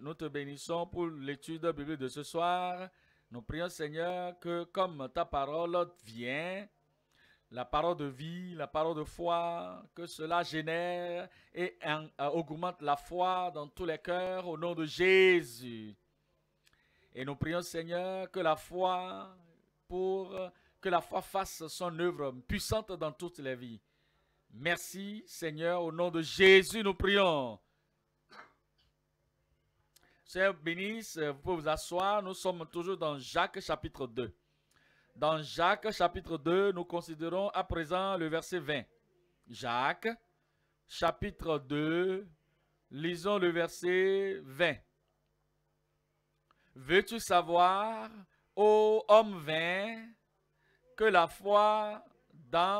nous te bénissons pour l'étude biblique de ce soir. Nous prions, Seigneur, que comme ta parole vient, la parole de vie, la parole de foi, que cela génère et euh, augmente la foi dans tous les cœurs au nom de Jésus. Et nous prions, Seigneur, que la foi pour que la foi fasse son œuvre puissante dans toutes les vies. Merci, Seigneur, au nom de Jésus, nous prions. Seigneur bénisse, euh, vous pouvez vous asseoir. Nous sommes toujours dans Jacques chapitre 2. Dans Jacques chapitre 2, nous considérons à présent le verset 20. Jacques chapitre 2, lisons le verset 20. Veux-tu savoir, ô homme vain, que la foi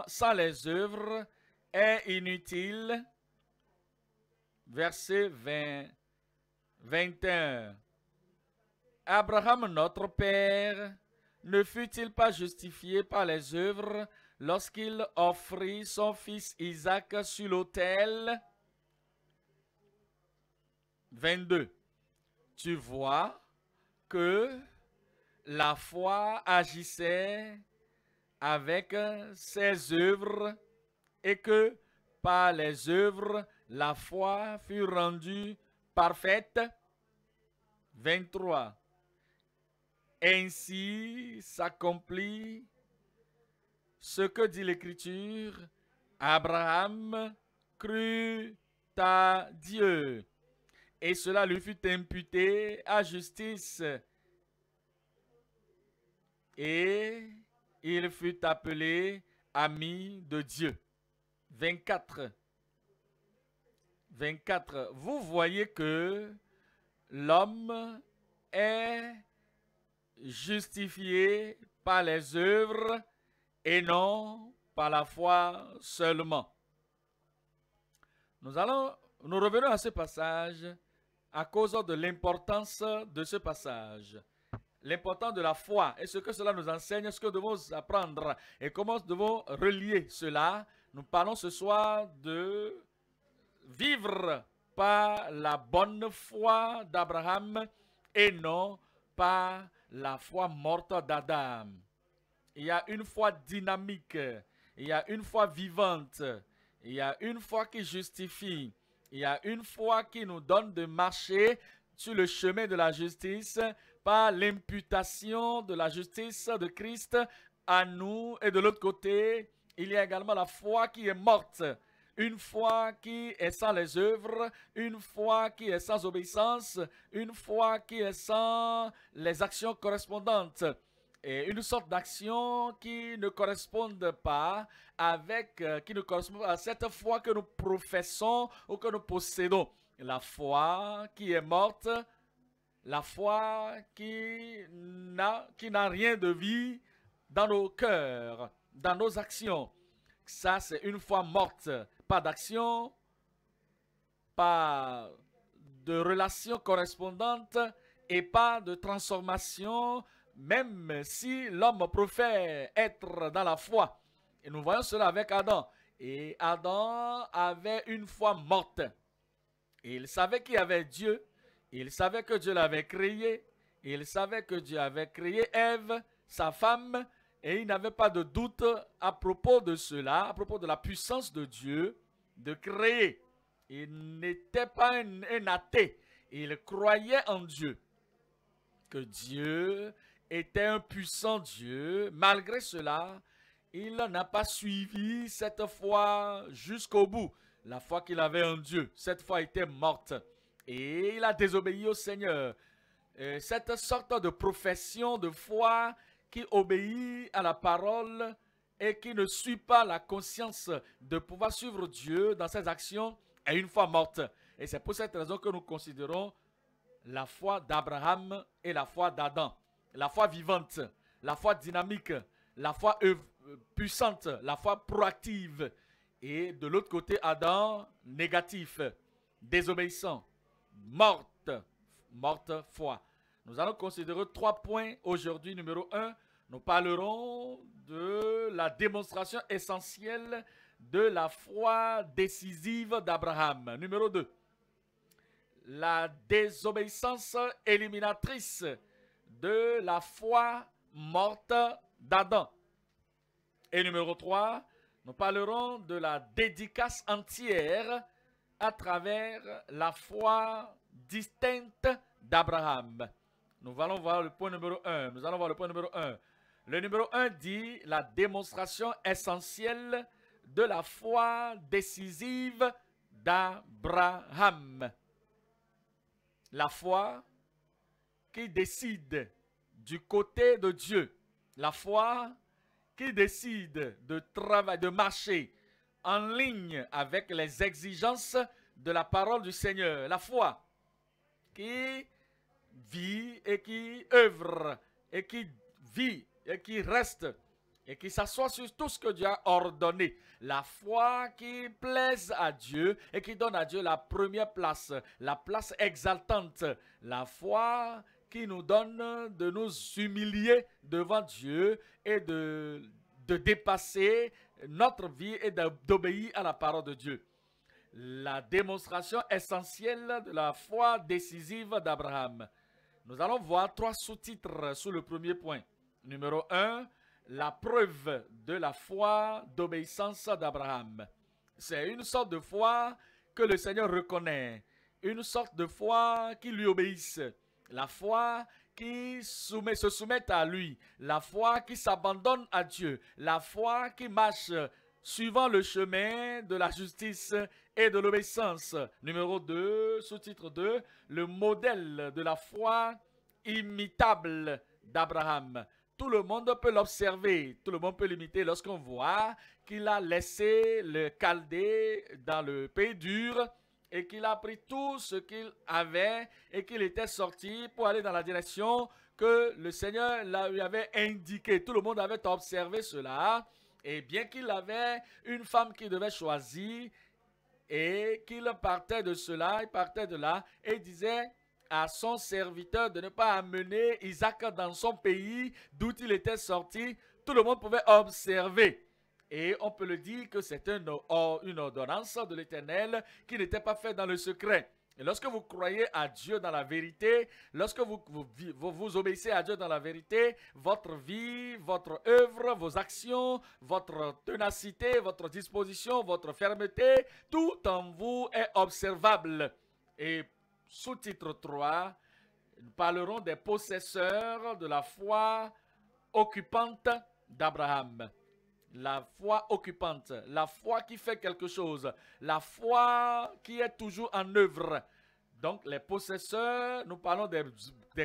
sans les œuvres est inutile? Verset 20. 21. Abraham notre Père ne fut-il pas justifié par les œuvres lorsqu'il offrit son fils Isaac sur l'autel 22. Tu vois que la foi agissait avec ses œuvres et que par les œuvres, la foi fut rendue parfaite. 23. Ainsi s'accomplit ce que dit l'Écriture, Abraham crut à Dieu, et cela lui fut imputé à justice, et il fut appelé ami de Dieu. 24. 24. Vous voyez que l'homme est justifié par les œuvres et non par la foi seulement. Nous allons, nous revenons à ce passage à cause de l'importance de ce passage. L'importance de la foi et ce que cela nous enseigne, ce que nous devons apprendre et comment nous devons relier cela. Nous parlons ce soir de vivre par la bonne foi d'Abraham et non par la foi morte d'Adam. Il y a une foi dynamique, il y a une foi vivante, il y a une foi qui justifie, il y a une foi qui nous donne de marcher sur le chemin de la justice par l'imputation de la justice de Christ à nous. Et de l'autre côté, il y a également la foi qui est morte, une foi qui est sans les œuvres, une foi qui est sans obéissance, une foi qui est sans les actions correspondantes. Et une sorte d'action qui ne correspond pas avec, euh, qui ne correspond à cette foi que nous professons ou que nous possédons. La foi qui est morte, la foi qui n'a, qui n'a rien de vie dans nos cœurs, dans nos actions. Ça, c'est une foi morte pas d'action, pas de relation correspondantes et pas de transformation, même si l'homme préfère être dans la foi. Et nous voyons cela avec Adam. Et Adam avait une foi morte. il savait qu'il y avait Dieu. Il savait que Dieu l'avait créé. Il savait que Dieu avait créé Ève, sa femme. Et il n'avait pas de doute à propos de cela, à propos de la puissance de Dieu de créer. Il n'était pas un, athée. Il croyait en Dieu. Que Dieu était un puissant Dieu. Malgré cela, il n'a pas suivi cette foi jusqu'au bout. La foi qu'il avait en Dieu, cette foi était morte. Et il a désobéi au Seigneur. Euh, cette sorte de profession de foi qui obéit à la parole et qui ne suit pas la conscience de pouvoir suivre Dieu dans ses actions est une foi morte. Et c'est pour cette raison que nous considérons la foi d'Abraham et la foi d'Adam. La foi vivante, la foi dynamique, la foi euh, puissante, la foi proactive. Et de l'autre côté, Adam, négatif, désobéissant, morte, morte foi. Nous allons considérer trois points aujourd'hui. Numéro un, nous parlerons de la démonstration essentielle de la foi décisive d'Abraham. Numéro deux, la désobéissance éliminatrice de la foi morte d'Adam. Et numéro trois, nous parlerons de la dédicace entière à travers la foi distincte d'Abraham. Nous allons voir le point numéro 1. Nous allons voir le point numéro 1. Le numéro 1 dit la démonstration essentielle de la foi décisive d'Abraham. La foi qui décide du côté de Dieu. La foi qui décide de, de marcher en ligne avec les exigences de la parole du Seigneur. La foi qui Vie et qui œuvre et qui vit et qui reste et qui s'assoit sur tout ce que Dieu a ordonné. La foi qui plaise à Dieu et qui donne à Dieu la première place, la place exaltante. La foi qui nous donne de nous humilier devant Dieu et de, de dépasser notre vie et d'obéir à la parole de Dieu. La démonstration essentielle de la foi décisive d'Abraham. Nous allons voir trois sous-titres sous le premier point. Numéro 1, la preuve de la foi d'obéissance d'Abraham. C'est une sorte de foi que le Seigneur reconnaît, une sorte de foi qui lui obéisse, la foi qui se soumet à lui, la foi qui s'abandonne à Dieu, la foi qui marche suivant le chemin de la justice et de l'obéissance. Numéro 2, sous-titre 2, le modèle de la foi imitable d'Abraham. Tout le monde peut l'observer, tout le monde peut l'imiter lorsqu'on voit qu'il a laissé le Chaldée dans le pays dur et qu'il a pris tout ce qu'il avait et qu'il était sorti pour aller dans la direction que le Seigneur lui avait indiquée. Tout le monde avait observé cela et bien qu'il avait une femme qu'il devait choisir et qu'il partait de cela, il partait de là et disait à son serviteur de ne pas amener Isaac dans son pays d'où il était sorti. Tout le monde pouvait observer. Et on peut le dire que c'est une ordonnance de l'Éternel qui n'était pas faite dans le secret. Et lorsque vous croyez à Dieu dans la vérité, lorsque vous vous, obéissez à Dieu dans la vérité, votre vie, votre œuvre, vos actions, votre ténacité, votre disposition, votre fermeté, tout en vous est observable. Et sous-titre 3, nous parlerons des possesseurs de la foi occupante d'Abraham. La foi occupante, la foi qui fait quelque chose, la foi qui est toujours en œuvre. Donc les possesseurs, nous parlons des,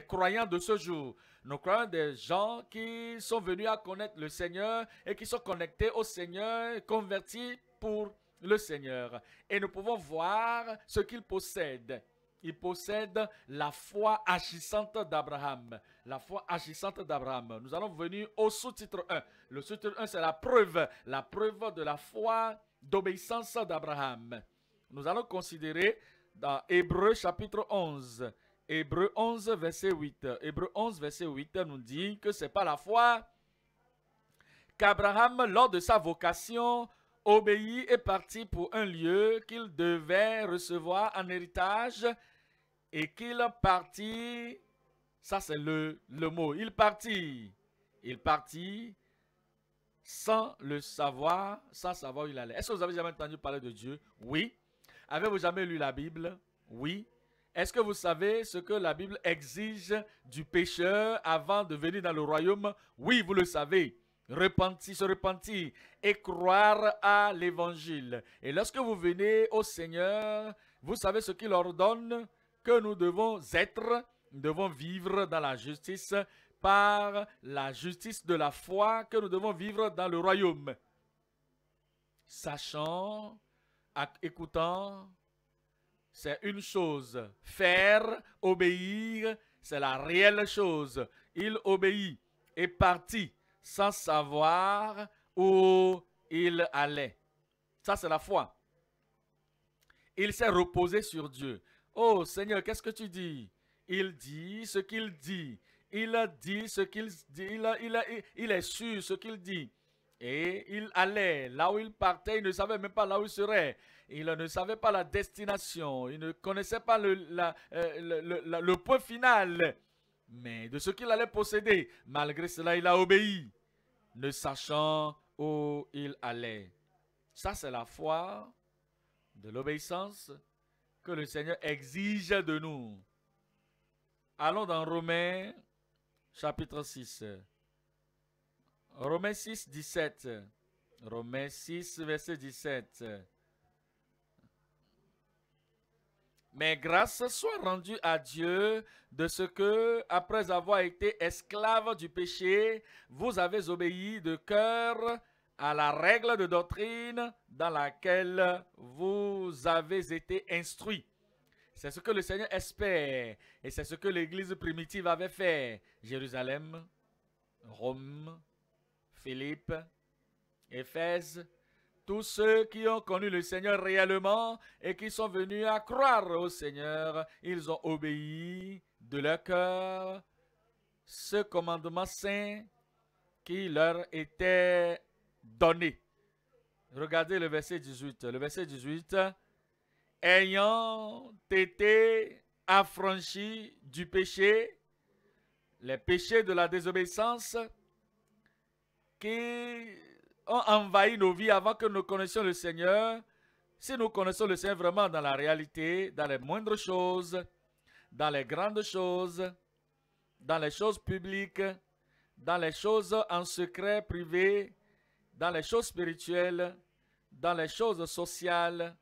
croyants de ce jour. Nous croyons des gens qui sont venus à connaître le Seigneur et qui sont connectés au Seigneur, convertis pour le Seigneur. Et nous pouvons voir ce qu'ils possèdent il possède la foi agissante d'Abraham. La foi agissante d'Abraham. Nous allons venir au sous-titre 1. Le sous-titre 1, c'est la preuve. La preuve de la foi d'obéissance d'Abraham. Nous allons considérer dans Hébreu chapitre 11. Hébreu 11, verset 8. Hébreu 11, verset 8 nous dit que c'est pas la foi qu'Abraham, lors de sa vocation, obéit et partit pour un lieu qu'il devait recevoir en héritage et qu'il partit, ça c'est le, mot, il partit, il partit sans le savoir, sans savoir où il allait. Est-ce que vous avez jamais entendu parler de Dieu Oui. Avez-vous jamais lu la Bible Oui. Est-ce que vous savez ce que la Bible exige du pécheur avant de venir dans le royaume Oui, vous le savez. Repentir, se repentir et croire à l'évangile. Et lorsque vous venez au Seigneur, vous savez ce qu'il ordonne que nous devons être, nous devons vivre dans la justice par la justice de la foi que nous devons vivre dans le royaume. Sachant, écoutant, c'est une chose. Faire, obéir, c'est la réelle chose. Il obéit et partit sans savoir où il allait. Ça, c'est la foi. Il s'est reposé sur Dieu. Oh Seigneur, qu'est-ce que tu dis Il dit ce qu'il dit. Il a dit ce qu'il dit. Il, est sûr ce qu'il dit. Et il allait là où il partait, il ne savait même pas là où il serait. Il ne savait pas la destination, il ne connaissait pas le, euh, le point final. Mais de ce qu'il allait posséder, malgré cela, il a obéi, ne sachant où il allait. Ça, c'est la foi de l'obéissance que le Seigneur exige de nous. Allons dans Romains chapitre 6. Romains 6, 17. Romains 6, verset 17. Mais grâce soit rendue à Dieu de ce que, après avoir été esclave du péché, vous avez obéi de cœur à la règle de doctrine dans laquelle vous avez été instruits. C'est ce que le Seigneur espère et c'est ce que l'Église primitive avait fait. Jérusalem, Rome, Philippe, Éphèse, tous ceux qui ont connu le Seigneur réellement et qui sont venus à croire au Seigneur, ils ont obéi de leur cœur ce commandement saint qui leur était donné. Regardez le verset 18. Le verset 18. Ayant été affranchi du péché, les péchés de la désobéissance qui ont envahi nos vies avant que nous connaissions le Seigneur, si nous connaissons le Seigneur vraiment dans la réalité, dans les moindres choses, dans les grandes choses, dans les choses publiques, dans les choses en secret, privé, dans les choses spirituelles, dans les choses sociales,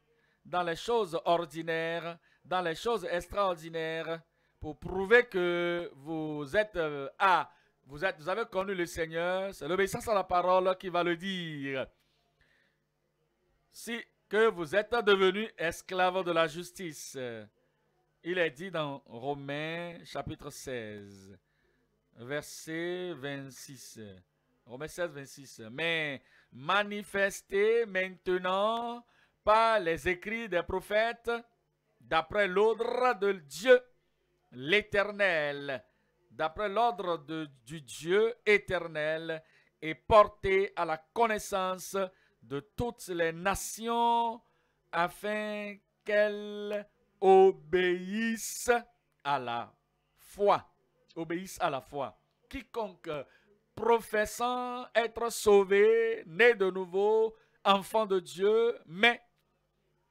dans les choses ordinaires, dans les choses extraordinaires, pour prouver que vous êtes à, euh, ah, vous vous avez connu le Seigneur. C'est l'obéissance à la parole qui va le dire. Si que vous êtes devenu esclave de la justice. Il est dit dans Romains chapitre 16, verset 26. Romains 16, 26. Mais manifesté maintenant par les écrits des prophètes, d'après l'ordre de Dieu, l'Éternel, d'après l'ordre du Dieu éternel, et porté à la connaissance de toutes les nations, afin qu'elles obéissent à la foi. Obéissent à la foi. Quiconque professant être sauvé, né de nouveau, enfant de Dieu, mais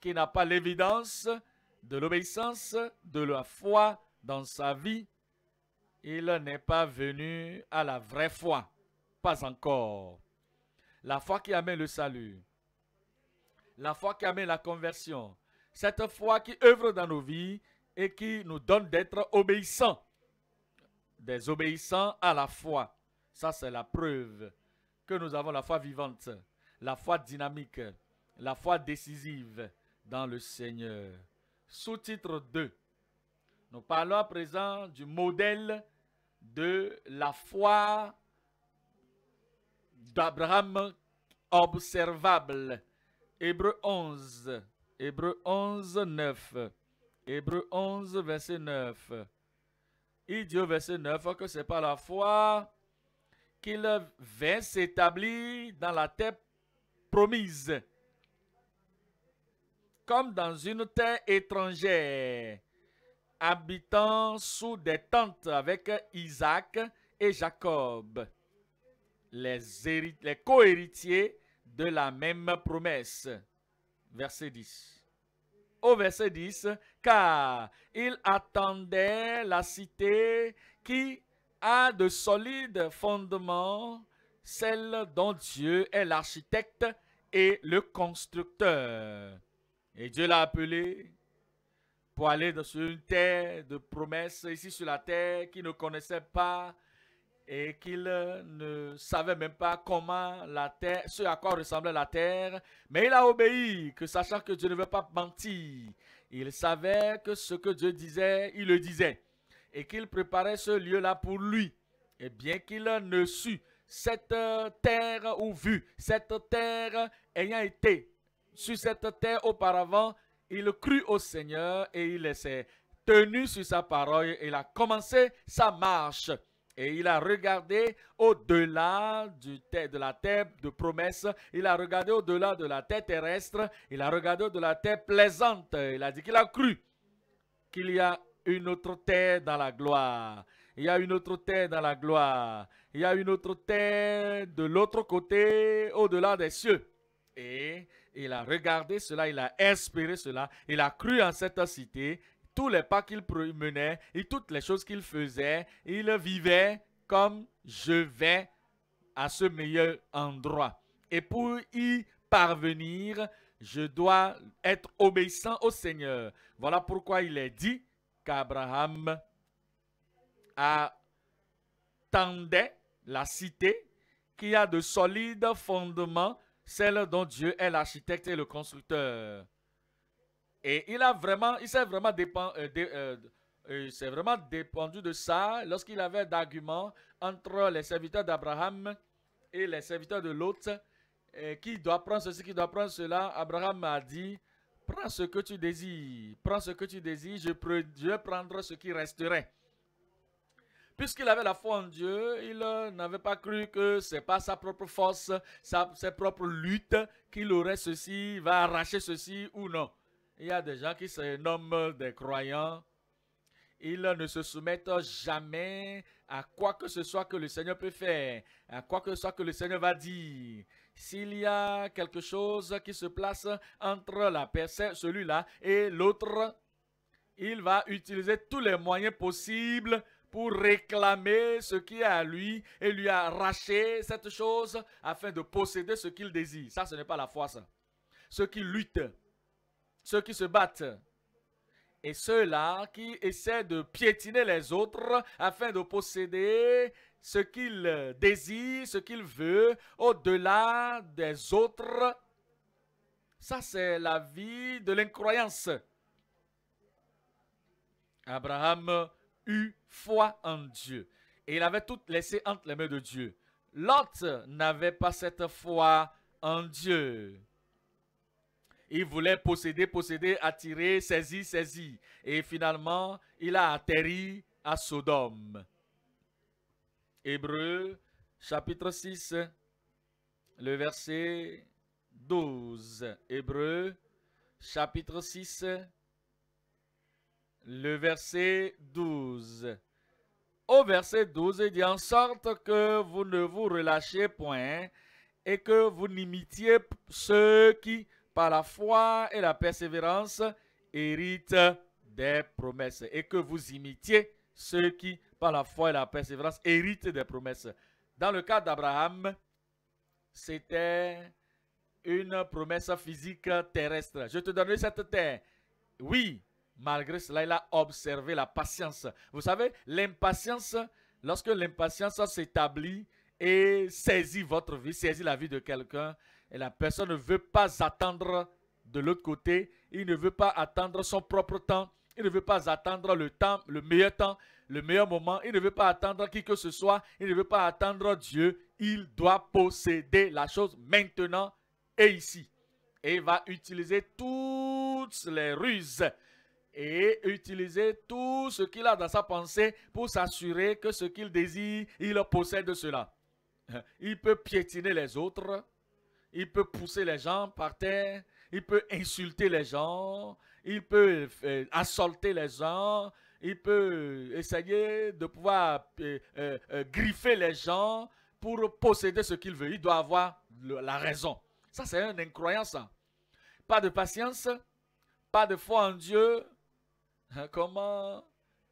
qui n'a pas l'évidence de l'obéissance, de la foi dans sa vie, il n'est pas venu à la vraie foi, pas encore. La foi qui amène le salut, la foi qui amène la conversion, cette foi qui œuvre dans nos vies et qui nous donne d'être obéissants, des obéissants à la foi. Ça, c'est la preuve que nous avons la foi vivante, la foi dynamique, la foi décisive dans le Seigneur. Sous-titre 2. Nous parlons à présent du modèle de la foi d'Abraham observable. Hébreu 11, Hébreu 11, 9. Hébreu 11, verset 9. Il dit verset 9 que c'est pas la foi qu'il vint s'établir dans la terre promise, comme dans une terre étrangère, habitant sous des tentes avec Isaac et Jacob, les, les cohéritiers de la même promesse. Verset 10. Au verset 10, car il attendait la cité qui a de solides fondements, celle dont Dieu est l'architecte et le constructeur. Et Dieu l'a appelé pour aller sur une terre de promesses, ici sur la terre, qu'il ne connaissait pas et qu'il ne savait même pas comment la terre, ce à quoi ressemblait la terre. Mais il a obéi, que sachant que Dieu ne veut pas mentir, il savait que ce que Dieu disait, il le disait et qu'il préparait ce lieu-là pour lui. Et bien qu'il ne sût cette terre ou vue, cette terre ayant été sur cette terre auparavant, il crut au Seigneur et il s'est tenu sur sa parole. Il a commencé sa marche et il a regardé au-delà de la terre de promesse, il a regardé au-delà de la terre terrestre, il a regardé au-delà de la terre plaisante. Il a dit qu'il a cru qu'il y a une autre terre dans la gloire. Il y a une autre terre dans la gloire. Il y a une autre terre de l'autre côté, au-delà des cieux. Et il a regardé cela, il a espéré cela, il a cru en cette cité, tous les pas qu'il promenait et toutes les choses qu'il faisait, il vivait comme je vais à ce meilleur endroit. Et pour y parvenir, je dois être obéissant au Seigneur. Voilà pourquoi il est dit qu'Abraham attendait la cité qui a de solides fondements, celle dont Dieu est l'architecte et le constructeur. Et il a vraiment, il s'est vraiment dépend, euh, euh, euh, vraiment dépendu de ça lorsqu'il avait d'arguments entre les serviteurs d'Abraham et les serviteurs de l'autre. qui doit prendre ceci, qui doit prendre cela. Abraham a dit, Prends ce que tu désires. Prends ce que tu désires. Je, je prendre ce qui resterait. Puisqu'il avait la foi en Dieu, il euh, n'avait pas cru que c'est pas sa propre force, sa, ses propres luttes qu'il aurait ceci, va arracher ceci ou non. Il y a des gens qui se nomment des croyants. Ils ne se soumettent jamais à quoi que ce soit que le Seigneur peut faire, à quoi que ce soit que le Seigneur va dire. S'il y a quelque chose qui se place entre la celui-là et l'autre, il va utiliser tous les moyens possibles pour réclamer ce qui est à lui et lui arracher cette chose afin de posséder ce qu'il désire. Ça, ce n'est pas la foi, ça. Ceux qui luttent, ceux qui se battent, et ceux-là qui essaient de piétiner les autres afin de posséder ce qu'il euh, désire, ce qu'il veut, au-delà des autres. Ça, c'est la vie de l'incroyance. Abraham eut foi en Dieu et il avait tout laissé entre les mains de Dieu. Lot n'avait pas cette foi en Dieu. Il voulait posséder, posséder, attirer, saisir, saisir. Et finalement, il a atterri à Sodome. Hébreu chapitre 6, le verset 12. Hébreu chapitre 6, le verset 12. Au verset 12, il dit en sorte que vous ne vous relâchez point et que vous n'imitiez ceux qui, par la foi et la persévérance, héritent des promesses et que vous imitiez ceux qui, par la foi et la persévérance, hérite des promesses. Dans le cas d'Abraham, c'était une promesse physique terrestre. Je te donnerai cette terre. Oui, malgré cela, il a observé la patience. Vous savez, l'impatience, lorsque l'impatience s'établit et saisit votre vie, saisit la vie de quelqu'un, et la personne ne veut pas attendre de l'autre côté, il ne veut pas attendre son propre temps, il ne veut pas attendre le temps, le meilleur temps, le meilleur moment. Il ne veut pas attendre qui que ce soit. Il ne veut pas attendre Dieu. Il doit posséder la chose maintenant et ici. Et il va utiliser toutes les ruses et utiliser tout ce qu'il a dans sa pensée pour s'assurer que ce qu'il désire, il possède cela. Il peut piétiner les autres, il peut pousser les gens par terre, il peut insulter les gens, il peut euh, assolter les gens, il peut essayer de pouvoir euh, euh, euh, griffer les gens pour posséder ce qu'il veut. Il doit avoir la raison. Ça, c'est une incroyance. Hein. Pas de patience, pas de foi en Dieu. Hein, comment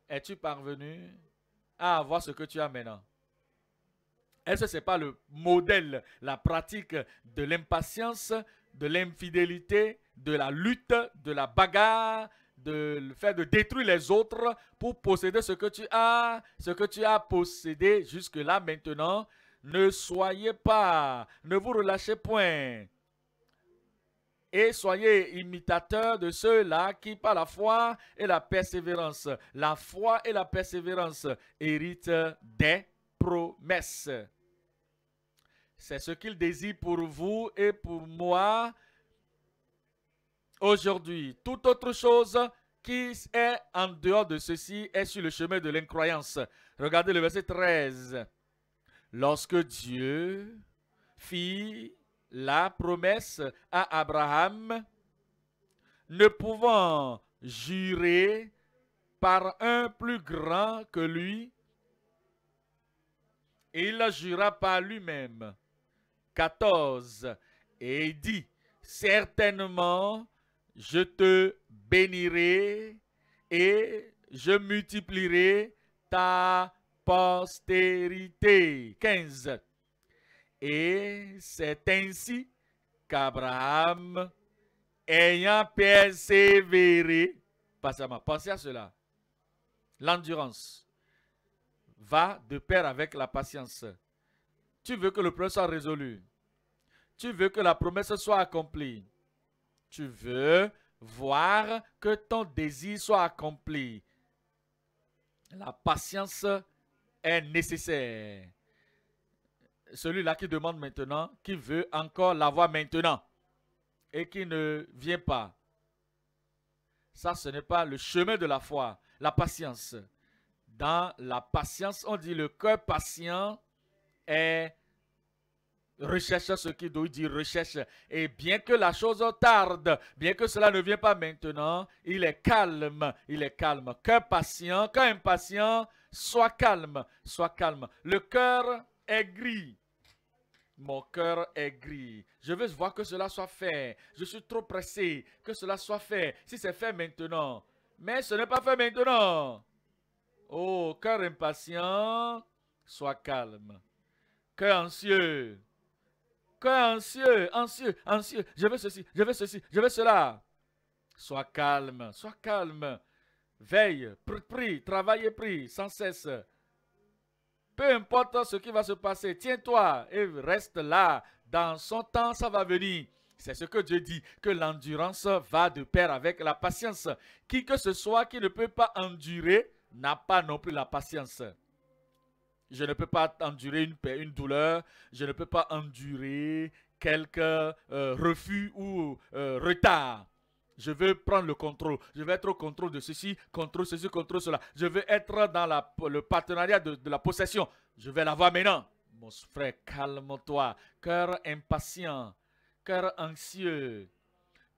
es-tu parvenu à avoir ce que tu as maintenant Est-ce que ce n'est pas le modèle, la pratique de l'impatience, de l'infidélité, de la lutte, de la bagarre, de faire de détruire les autres pour posséder ce que tu as, ce que tu as possédé jusque-là maintenant. Ne soyez pas, ne vous relâchez point. Et soyez imitateurs de ceux-là qui, par la foi et la persévérance, la foi et la persévérance héritent des promesses. C'est ce qu'il désire pour vous et pour moi aujourd'hui. Toute autre chose qui est en dehors de ceci est sur le chemin de l'incroyance. Regardez le verset 13. Lorsque Dieu fit la promesse à Abraham, ne pouvant jurer par un plus grand que lui, il jura par lui-même. 14. Et il dit, certainement, je te bénirai et je multiplierai ta postérité. 15. Et c'est ainsi qu'Abraham, ayant persévéré, patiemment, pensez à cela, l'endurance va de pair avec la patience. Tu veux que le problème soit résolu. Tu veux que la promesse soit accomplie. Tu veux voir que ton désir soit accompli. La patience est nécessaire. Celui-là qui demande maintenant, qui veut encore l'avoir maintenant et qui ne vient pas. Ça, ce n'est pas le chemin de la foi, la patience. Dans la patience, on dit le cœur patient est recherche ce qui doit dire recherche. Et bien que la chose tarde, bien que cela ne vienne pas maintenant, il est calme, il est calme. Qu'un patient, qu'un impatient, sois calme, sois calme. Le cœur est gris. Mon cœur est gris. Je veux voir que cela soit fait. Je suis trop pressé. Que cela soit fait. Si c'est fait maintenant. Mais ce n'est pas fait maintenant. Oh, cœur impatient, sois calme. Cœur anxieux, cœur anxieux, anxieux, anxieux. Je veux ceci, je veux ceci, je veux cela. Sois calme, sois calme. Veille, prie, prie travaille et prie sans cesse. Peu importe ce qui va se passer, tiens-toi et reste là. Dans son temps, ça va venir. C'est ce que Dieu dit, que l'endurance va de pair avec la patience. Qui que ce soit qui ne peut pas endurer n'a pas non plus la patience. Je ne peux pas endurer une, douleur. Je ne peux pas endurer quelque euh, refus ou euh, retard. Je veux prendre le contrôle. Je veux être au contrôle de ceci, contrôle ceci, contrôle cela. Je veux être dans le partenariat de, la possession. Je vais l'avoir maintenant. Mon frère, calme-toi. Cœur impatient, cœur anxieux,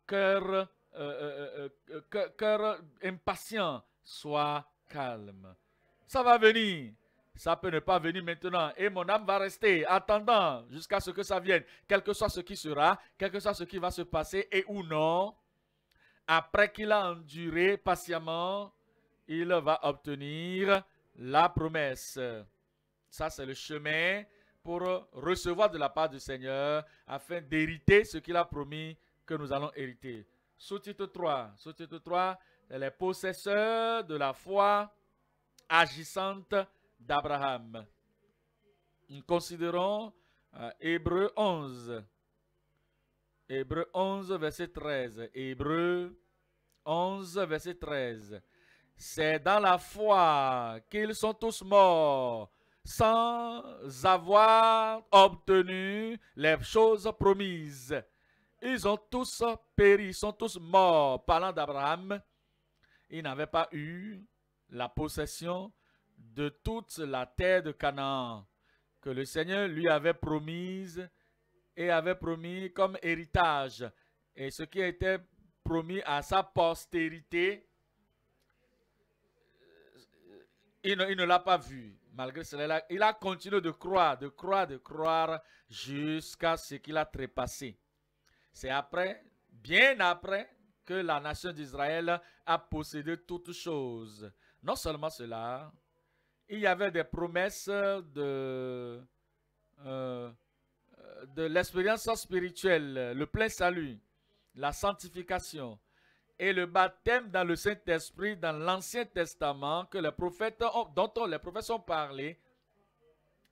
cœur, euh, cœur impatient. Sois calme. Ça va venir ça peut ne pas venir maintenant. Et mon âme va rester, attendant jusqu'à ce que ça vienne. Quel que soit ce qui sera, quel que soit ce qui va se passer et ou non, après qu'il a enduré patiemment, il va obtenir la promesse. Ça, c'est le chemin pour recevoir de la part du Seigneur afin d'hériter ce qu'il a promis que nous allons hériter. Sous-titre 3, sous-titre 3, les possesseurs de la foi agissante d'Abraham. Nous considérons euh, Hébreu 11. Hébreu 11, verset 13. Hébreu 11, verset 13. C'est dans la foi qu'ils sont tous morts sans avoir obtenu les choses promises. Ils ont tous péri, sont tous morts. Parlant d'Abraham, il n'avait pas eu la possession de toute la terre de Canaan que le Seigneur lui avait promise et avait promis comme héritage. Et ce qui était promis à sa postérité, il ne, l'a pas vu. Malgré cela, il a, continué de croire, de croire, de croire jusqu'à ce qu'il a trépassé. C'est après, bien après, que la nation d'Israël a possédé toutes choses. Non seulement cela, il y avait des promesses de, euh, de l'expérience spirituelle, le plein salut, la sanctification et le baptême dans le Saint-Esprit dans l'Ancien Testament que les prophètes dont les prophètes ont parlé.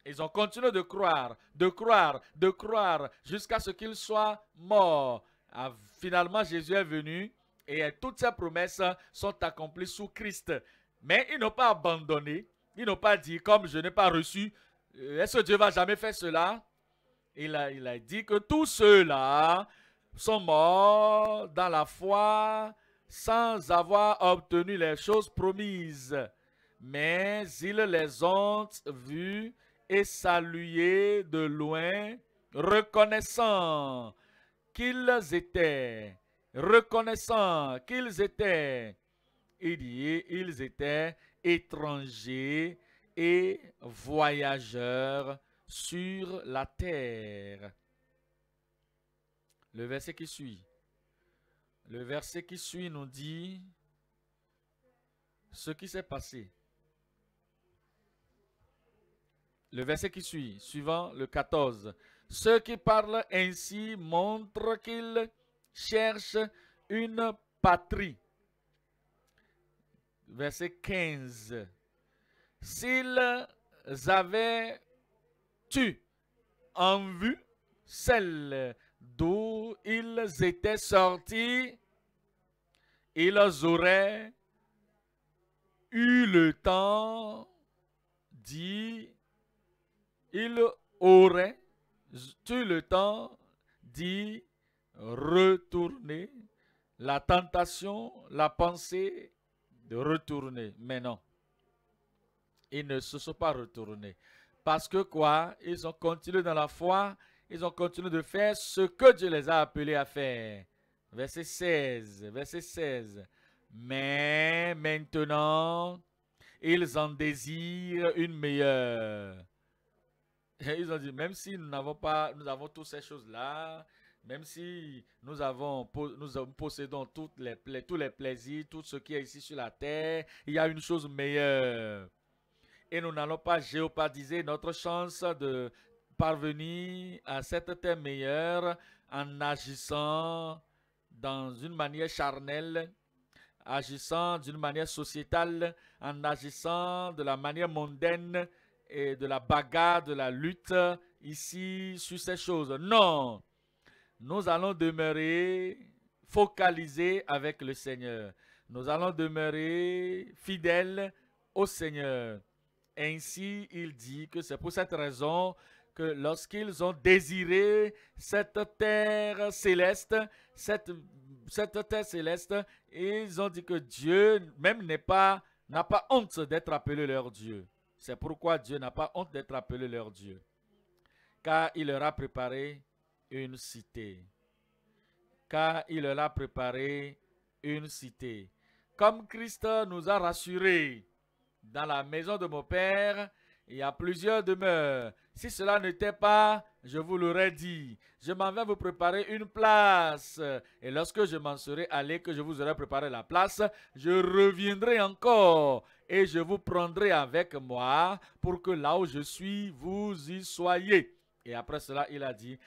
Ils ont continué de croire, de croire, de croire jusqu'à ce qu'ils soient morts. Ah, finalement, Jésus est venu et toutes ces promesses sont accomplies sous Christ. Mais ils n'ont pas abandonné ils n'ont pas dit, comme je n'ai pas reçu, euh, est-ce que Dieu va jamais faire cela il a, il a dit que tous ceux-là sont morts dans la foi sans avoir obtenu les choses promises. Mais ils les ont vus et salués de loin, reconnaissant qu'ils étaient, reconnaissant qu'ils étaient, il dit ils étaient étrangers et voyageurs sur la terre. Le verset qui suit. Le verset qui suit nous dit ce qui s'est passé. Le verset qui suit, suivant le 14. Ceux qui parlent ainsi montrent qu'ils cherchent une patrie verset 15. S'ils avaient tu en vue celle d'où ils étaient sortis, ils auraient eu le temps dit, ils auraient eu le temps d'y retourner. La tentation, la pensée de retourner. Mais non, ils ne se sont pas retournés. Parce que quoi Ils ont continué dans la foi, ils ont continué de faire ce que Dieu les a appelés à faire. Verset 16, verset 16. Mais maintenant, ils en désirent une meilleure. ils ont dit, même si nous n'avons pas, nous avons toutes ces choses-là, même si nous, avons, nous possédons toutes les, tous les plaisirs, tout ce qui est ici sur la terre, il y a une chose meilleure. Et nous n'allons pas géopardiser notre chance de parvenir à cette terre meilleure en agissant dans une manière charnelle, agissant d'une manière sociétale, en agissant de la manière mondaine et de la bagarre, de la lutte ici sur ces choses. Non, nous allons demeurer focalisés avec le Seigneur. Nous allons demeurer fidèles au Seigneur. Ainsi, il dit que c'est pour cette raison que lorsqu'ils ont désiré cette terre céleste, cette, terre céleste, ils ont dit que Dieu même n'est pas, n'a pas honte d'être appelé leur Dieu. C'est pourquoi Dieu n'a pas honte d'être appelé leur Dieu. Car il leur a préparé une cité. Car il leur a préparé une cité. Comme Christ nous a rassurés, dans la maison de mon Père, il y a plusieurs demeures. Si cela n'était pas, je vous l'aurais dit. Je m'en vais vous préparer une place. Et lorsque je m'en serai allé, que je vous aurais préparé la place, je reviendrai encore et je vous prendrai avec moi pour que là où je suis, vous y soyez. Et après cela, il a dit,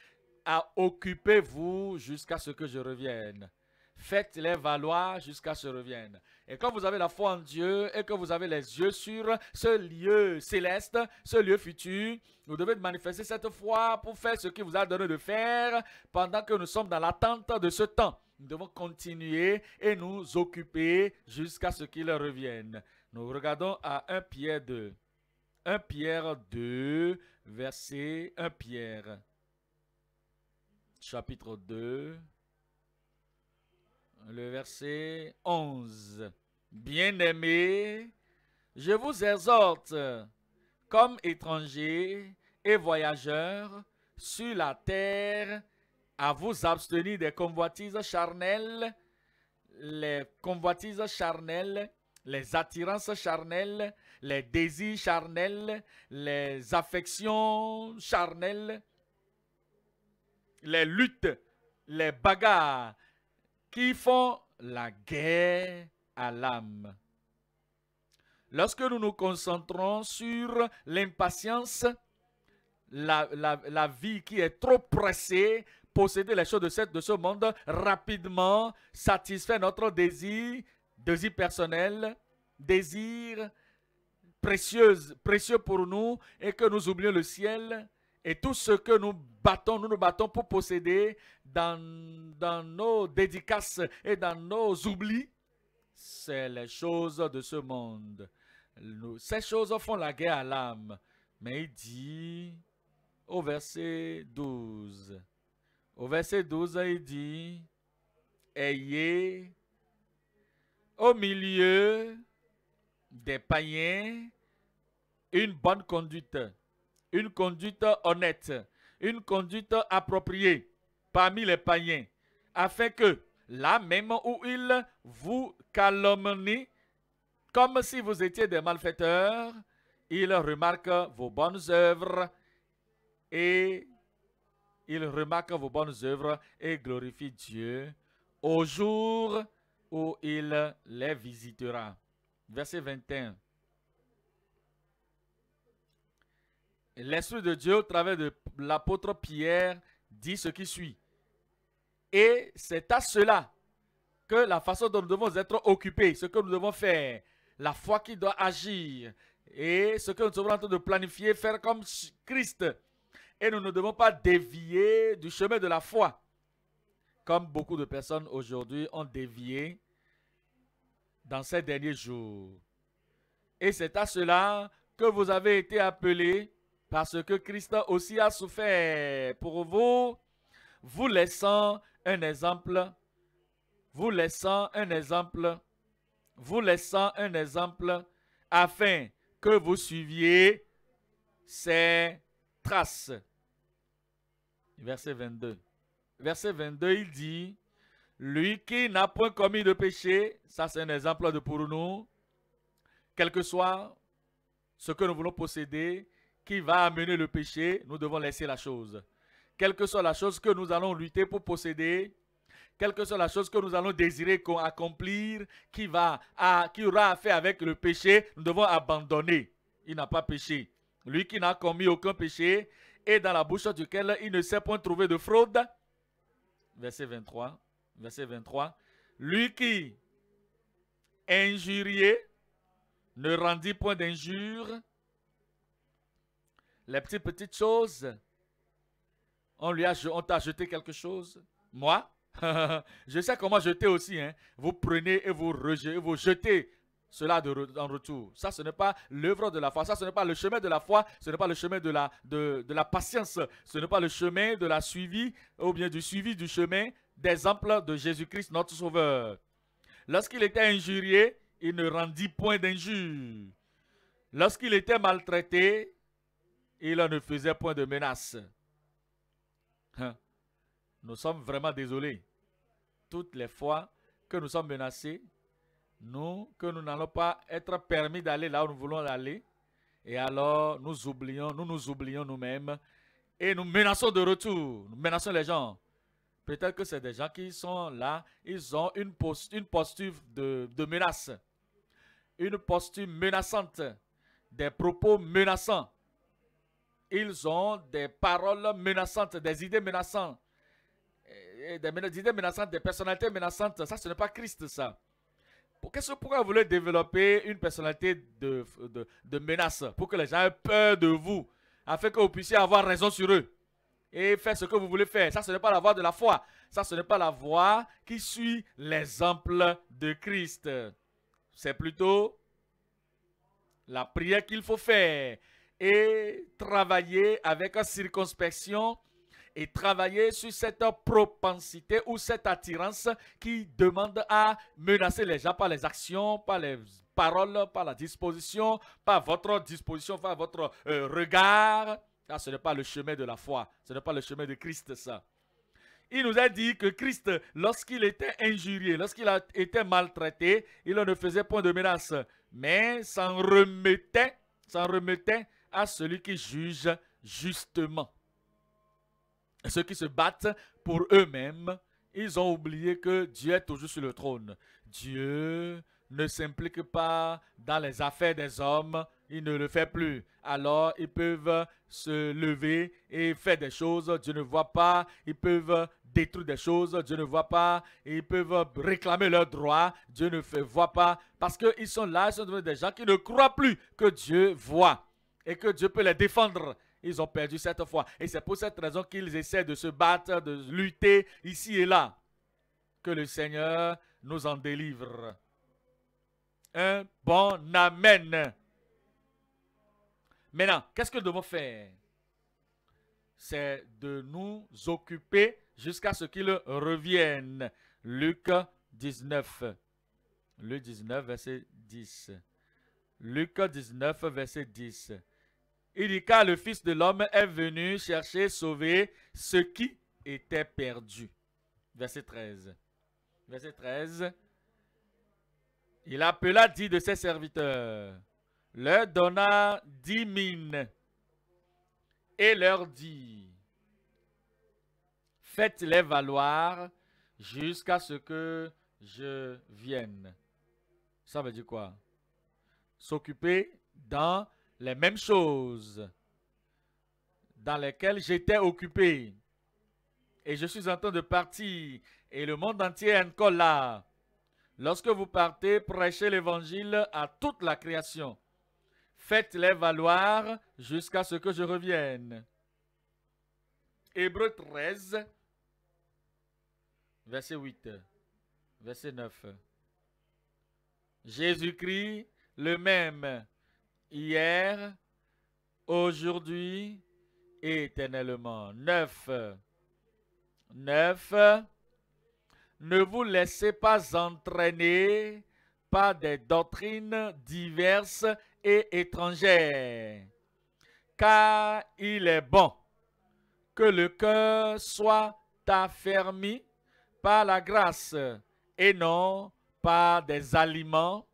à occupez-vous jusqu'à ce que je revienne. Faites-les valoir jusqu'à ce que je revienne. Et quand vous avez la foi en Dieu et que vous avez les yeux sur ce lieu céleste, ce lieu futur, vous devez manifester cette foi pour faire ce qu'il vous a donné de faire pendant que nous sommes dans l'attente de ce temps. Nous devons continuer et nous occuper jusqu'à ce qu'il revienne. Nous regardons à 1 Pierre 2. 1 Pierre 2, verset 1 Pierre chapitre 2, le verset 11. Bien-aimés, je vous exhorte, comme étrangers et voyageurs sur la terre, à vous abstenir des convoitises charnelles, les convoitises charnelles, les attirances charnelles, les désirs charnels, les affections charnelles, les luttes, les bagarres qui font la guerre à l'âme. Lorsque nous nous concentrons sur l'impatience, la, vie qui est trop pressée, posséder les choses de, cette, de ce monde rapidement, satisfait notre désir, désir personnel, désir précieux pour nous et que nous oublions le ciel, et tout ce que nous battons, nous nous battons pour posséder dans, nos dédicaces et dans nos oublis, c'est les choses de ce monde. ces choses font la guerre à l'âme. Mais il dit au verset 12, au verset 12, il dit, Ayez au milieu des païens une bonne conduite une conduite honnête, une conduite appropriée parmi les païens, afin que là même où ils vous calomnient, comme si vous étiez des malfaiteurs, ils remarquent vos bonnes œuvres et ils remarquent vos bonnes œuvres et glorifient Dieu au jour où il les visitera. Verset 21. l'Esprit de Dieu, au travers de l'apôtre Pierre, dit ce qui suit. Et c'est à cela que la façon dont nous devons être occupés, ce que nous devons faire, la foi qui doit agir et ce que nous sommes en train de planifier, faire comme Christ. Et nous ne devons pas dévier du chemin de la foi, comme beaucoup de personnes aujourd'hui ont dévié dans ces derniers jours. Et c'est à cela que vous avez été appelés parce que Christ aussi a souffert pour vous, vous laissant un exemple, vous laissant un exemple, vous laissant un exemple, afin que vous suiviez ses traces. Verset 22. Verset 22, il dit, lui qui n'a point commis de péché, ça c'est un exemple pour nous, quel que soit ce que nous voulons posséder, qui va amener le péché, nous devons laisser la chose. Quelle que soit la chose que nous allons lutter pour posséder, quelle que soit la chose que nous allons désirer accomplir, qui, va à, qui aura affaire avec le péché, nous devons abandonner. Il n'a pas péché. Lui qui n'a commis aucun péché et dans la bouche duquel il ne s'est point trouvé de fraude. Verset 23. Verset 23. Lui qui injurié ne rendit point d'injure les petites, petites choses. On lui a, on t'a jeté quelque chose. Moi, je sais comment jeter aussi. Hein. Vous prenez et vous rejetez, vous jetez cela de, en retour. Ça, ce n'est pas l'œuvre de la foi. Ça, ce n'est pas le chemin de la foi. Ce n'est pas le chemin de la, de, de la patience. Ce n'est pas le chemin de la suivi ou bien du suivi du chemin d'exemple de Jésus-Christ, notre Sauveur. Lorsqu'il était injurié, il ne rendit point d'injure. Lorsqu'il était maltraité, il ne faisait point de menace. Hein? Nous sommes vraiment désolés. Toutes les fois que nous sommes menacés, nous, que nous n'allons pas être permis d'aller là où nous voulons aller, et alors nous oublions, nous nous oublions nous-mêmes, et nous menaçons de retour, nous menaçons les gens. Peut-être que c'est des gens qui sont là, ils ont une, post une posture de, de, menace, une posture menaçante, des propos menaçants ils ont des paroles menaçantes, des idées menaçantes, des, idées menaçantes, des personnalités menaçantes. Ça, ce n'est pas Christ, ça. Qu'est-ce pourquoi vous voulez développer une personnalité de, de, de menace pour que les gens aient peur de vous, afin que vous puissiez avoir raison sur eux et faire ce que vous voulez faire. Ça, ce n'est pas la voie de la foi. Ça, ce n'est pas la voie qui suit l'exemple de Christ. C'est plutôt la prière qu'il faut faire et travailler avec circonspection et travailler sur cette propensité ou cette attirance qui demande à menacer les gens par les actions, par les paroles, par la disposition, par votre disposition, par votre euh, regard. Ah, ce n'est pas le chemin de la foi, ce n'est pas le chemin de Christ, ça. Il nous a dit que Christ, lorsqu'il était injurié, lorsqu'il a été maltraité, il ne faisait point de menace, mais s'en remettait, s'en remettait à celui qui juge justement. ceux qui se battent pour eux-mêmes, ils ont oublié que Dieu est toujours sur le trône. Dieu ne s'implique pas dans les affaires des hommes, il ne le fait plus. Alors, ils peuvent se lever et faire des choses, Dieu ne voit pas. Ils peuvent détruire des choses, Dieu ne voit pas. Ils peuvent réclamer leurs droits, Dieu ne voit pas. Parce qu'ils sont là, ils sont des gens qui ne croient plus que Dieu voit et que Dieu peut les défendre. Ils ont perdu cette foi. Et c'est pour cette raison qu'ils essaient de se battre, de lutter ici et là. Que le Seigneur nous en délivre. Un bon Amen. Maintenant, qu'est-ce que nous devons faire C'est de nous occuper jusqu'à ce qu'il revienne. Luc 19. Luc 19, verset 10. Luc 19, verset 10. Il dit car le Fils de l'homme est venu chercher, sauver ce qui était perdu. Verset 13. Verset 13. Il appela dix de ses serviteurs, leur donna dix mines et leur dit, faites-les valoir jusqu'à ce que je vienne. Ça veut dire quoi S'occuper dans les mêmes choses dans lesquelles j'étais occupé. Et je suis en train de partir. Et le monde entier est encore là. Lorsque vous partez, prêchez l'évangile à toute la création. Faites-les valoir jusqu'à ce que je revienne. Hébreu 13, verset 8, verset 9. Jésus-Christ, le même hier, aujourd'hui et éternellement. 9. 9. Ne vous laissez pas entraîner par des doctrines diverses et étrangères, car il est bon que le cœur soit affermi par la grâce et non par des aliments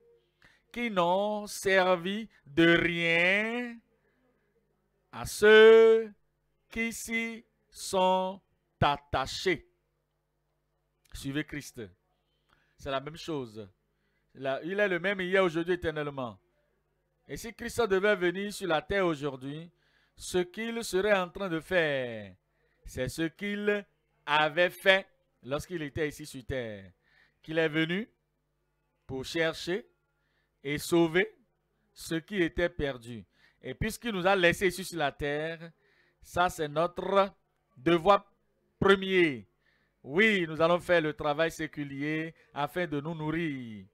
qui n'ont servi de rien à ceux qui s'y sont attachés. Suivez Christ. C'est la même chose. Il est le même hier, aujourd'hui, éternellement. Et si Christ devait venir sur la terre aujourd'hui, ce qu'il serait en train de faire, c'est ce qu'il avait fait lorsqu'il était ici sur terre. Qu'il est venu pour chercher, et sauver ce qui était perdu. Et puisqu'il nous a laissés ici sur la terre, ça c'est notre devoir premier. Oui, nous allons faire le travail séculier afin de nous nourrir.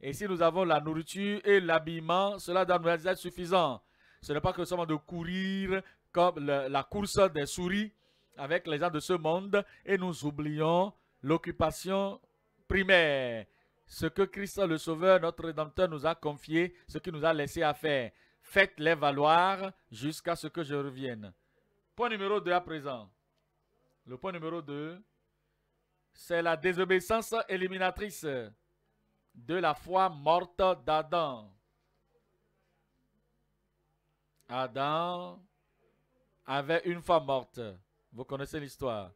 Et si nous avons la nourriture et l'habillement, cela doit nous être suffisant. Ce n'est pas que seulement de courir comme la course des souris avec les gens de ce monde et nous oublions l'occupation primaire, ce que Christ le Sauveur, notre Rédempteur, nous a confié, ce qu'il nous a laissé à faire. Faites-les valoir jusqu'à ce que je revienne. Point numéro 2 à présent. Le point numéro 2, c'est la désobéissance éliminatrice de la foi morte d'Adam. Adam avait une foi morte. Vous connaissez l'histoire.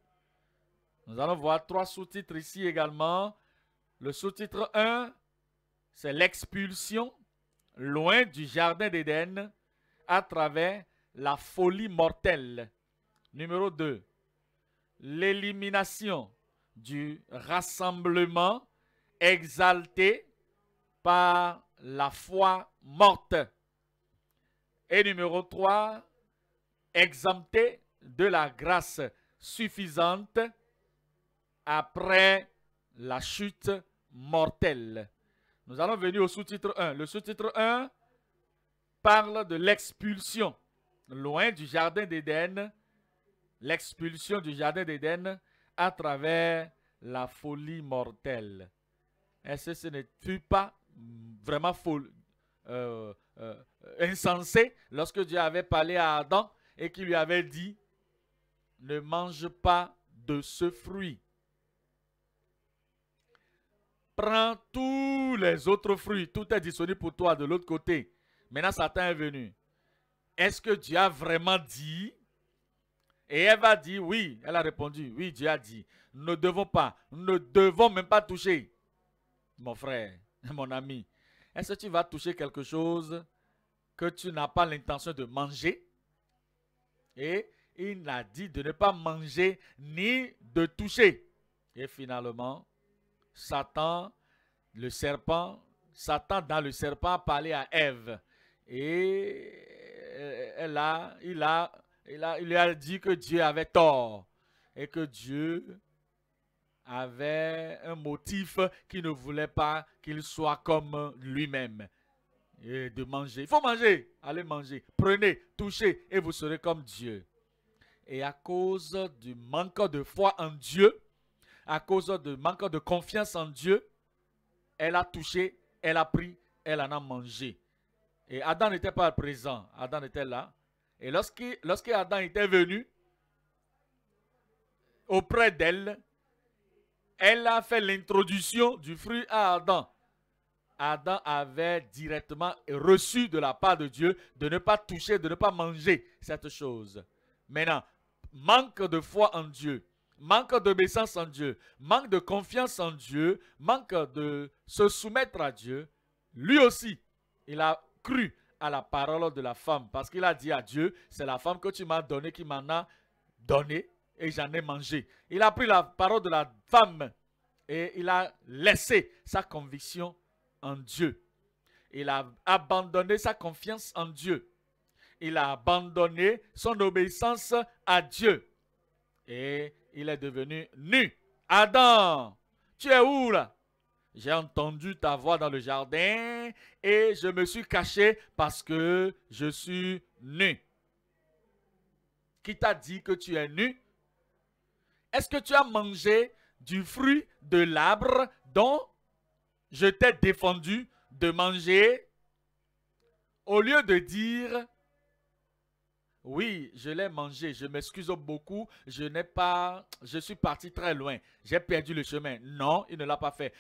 Nous allons voir trois sous-titres ici également le sous-titre 1, c'est l'expulsion loin du Jardin d'Éden à travers la folie mortelle. Numéro 2, l'élimination du rassemblement exalté par la foi morte. Et numéro 3, exempté de la grâce suffisante après la chute Mortel Nous allons venir au sous-titre 1. Le sous-titre 1 parle de l'expulsion. Loin du jardin d'Éden, l'expulsion du jardin d'Éden à travers la folie mortelle. Est-ce que ce n'est pas vraiment fou, euh, euh, insensé lorsque Dieu avait parlé à Adam et qu'il lui avait dit, ne mange pas de ce fruit Prends tous les autres fruits. Tout est disponible pour toi de l'autre côté. Maintenant, Satan est venu. Est-ce que Dieu a vraiment dit Et elle dit oui. Elle a répondu oui, Dieu a dit. Nous ne devons pas, nous ne devons même pas toucher. Mon frère, mon ami, est-ce que tu vas toucher quelque chose que tu n'as pas l'intention de manger Et il a dit de ne pas manger ni de toucher. Et finalement, Satan, le serpent, Satan dans le serpent a parlé à Ève. Et euh, là, il, a, il, a, il lui a dit que Dieu avait tort et que Dieu avait un motif qui ne voulait pas qu'il soit comme lui-même. Et de manger. Il faut manger. Allez manger. Prenez, touchez et vous serez comme Dieu. Et à cause du manque de foi en Dieu, à cause de manque de confiance en Dieu, elle a touché, elle a pris, elle en a mangé. Et Adam n'était pas présent, Adam était là. Et lorsque, lorsque Adam était venu auprès d'elle, elle a fait l'introduction du fruit à Adam. Adam avait directement reçu de la part de Dieu de ne pas toucher, de ne pas manger cette chose. Maintenant, manque de foi en Dieu, manque d'obéissance en Dieu, manque de confiance en Dieu, manque de se soumettre à Dieu, lui aussi, il a cru à la parole de la femme parce qu'il a dit à Dieu, c'est la femme que tu m'as donnée qui m'en a donné et j'en ai mangé. Il a pris la parole de la femme et il a laissé sa conviction en Dieu. Il a abandonné sa confiance en Dieu. Il a abandonné son obéissance à Dieu. Et il est devenu nu. Adam, tu es où là J'ai entendu ta voix dans le jardin et je me suis caché parce que je suis nu. Qui t'a dit que tu es nu Est-ce que tu as mangé du fruit de l'arbre dont je t'ai défendu de manger Au lieu de dire, oui, je l'ai mangé. Je m'excuse beaucoup. Je n'ai pas. Je suis parti très loin. J'ai perdu le chemin. Non, il ne l'a pas fait.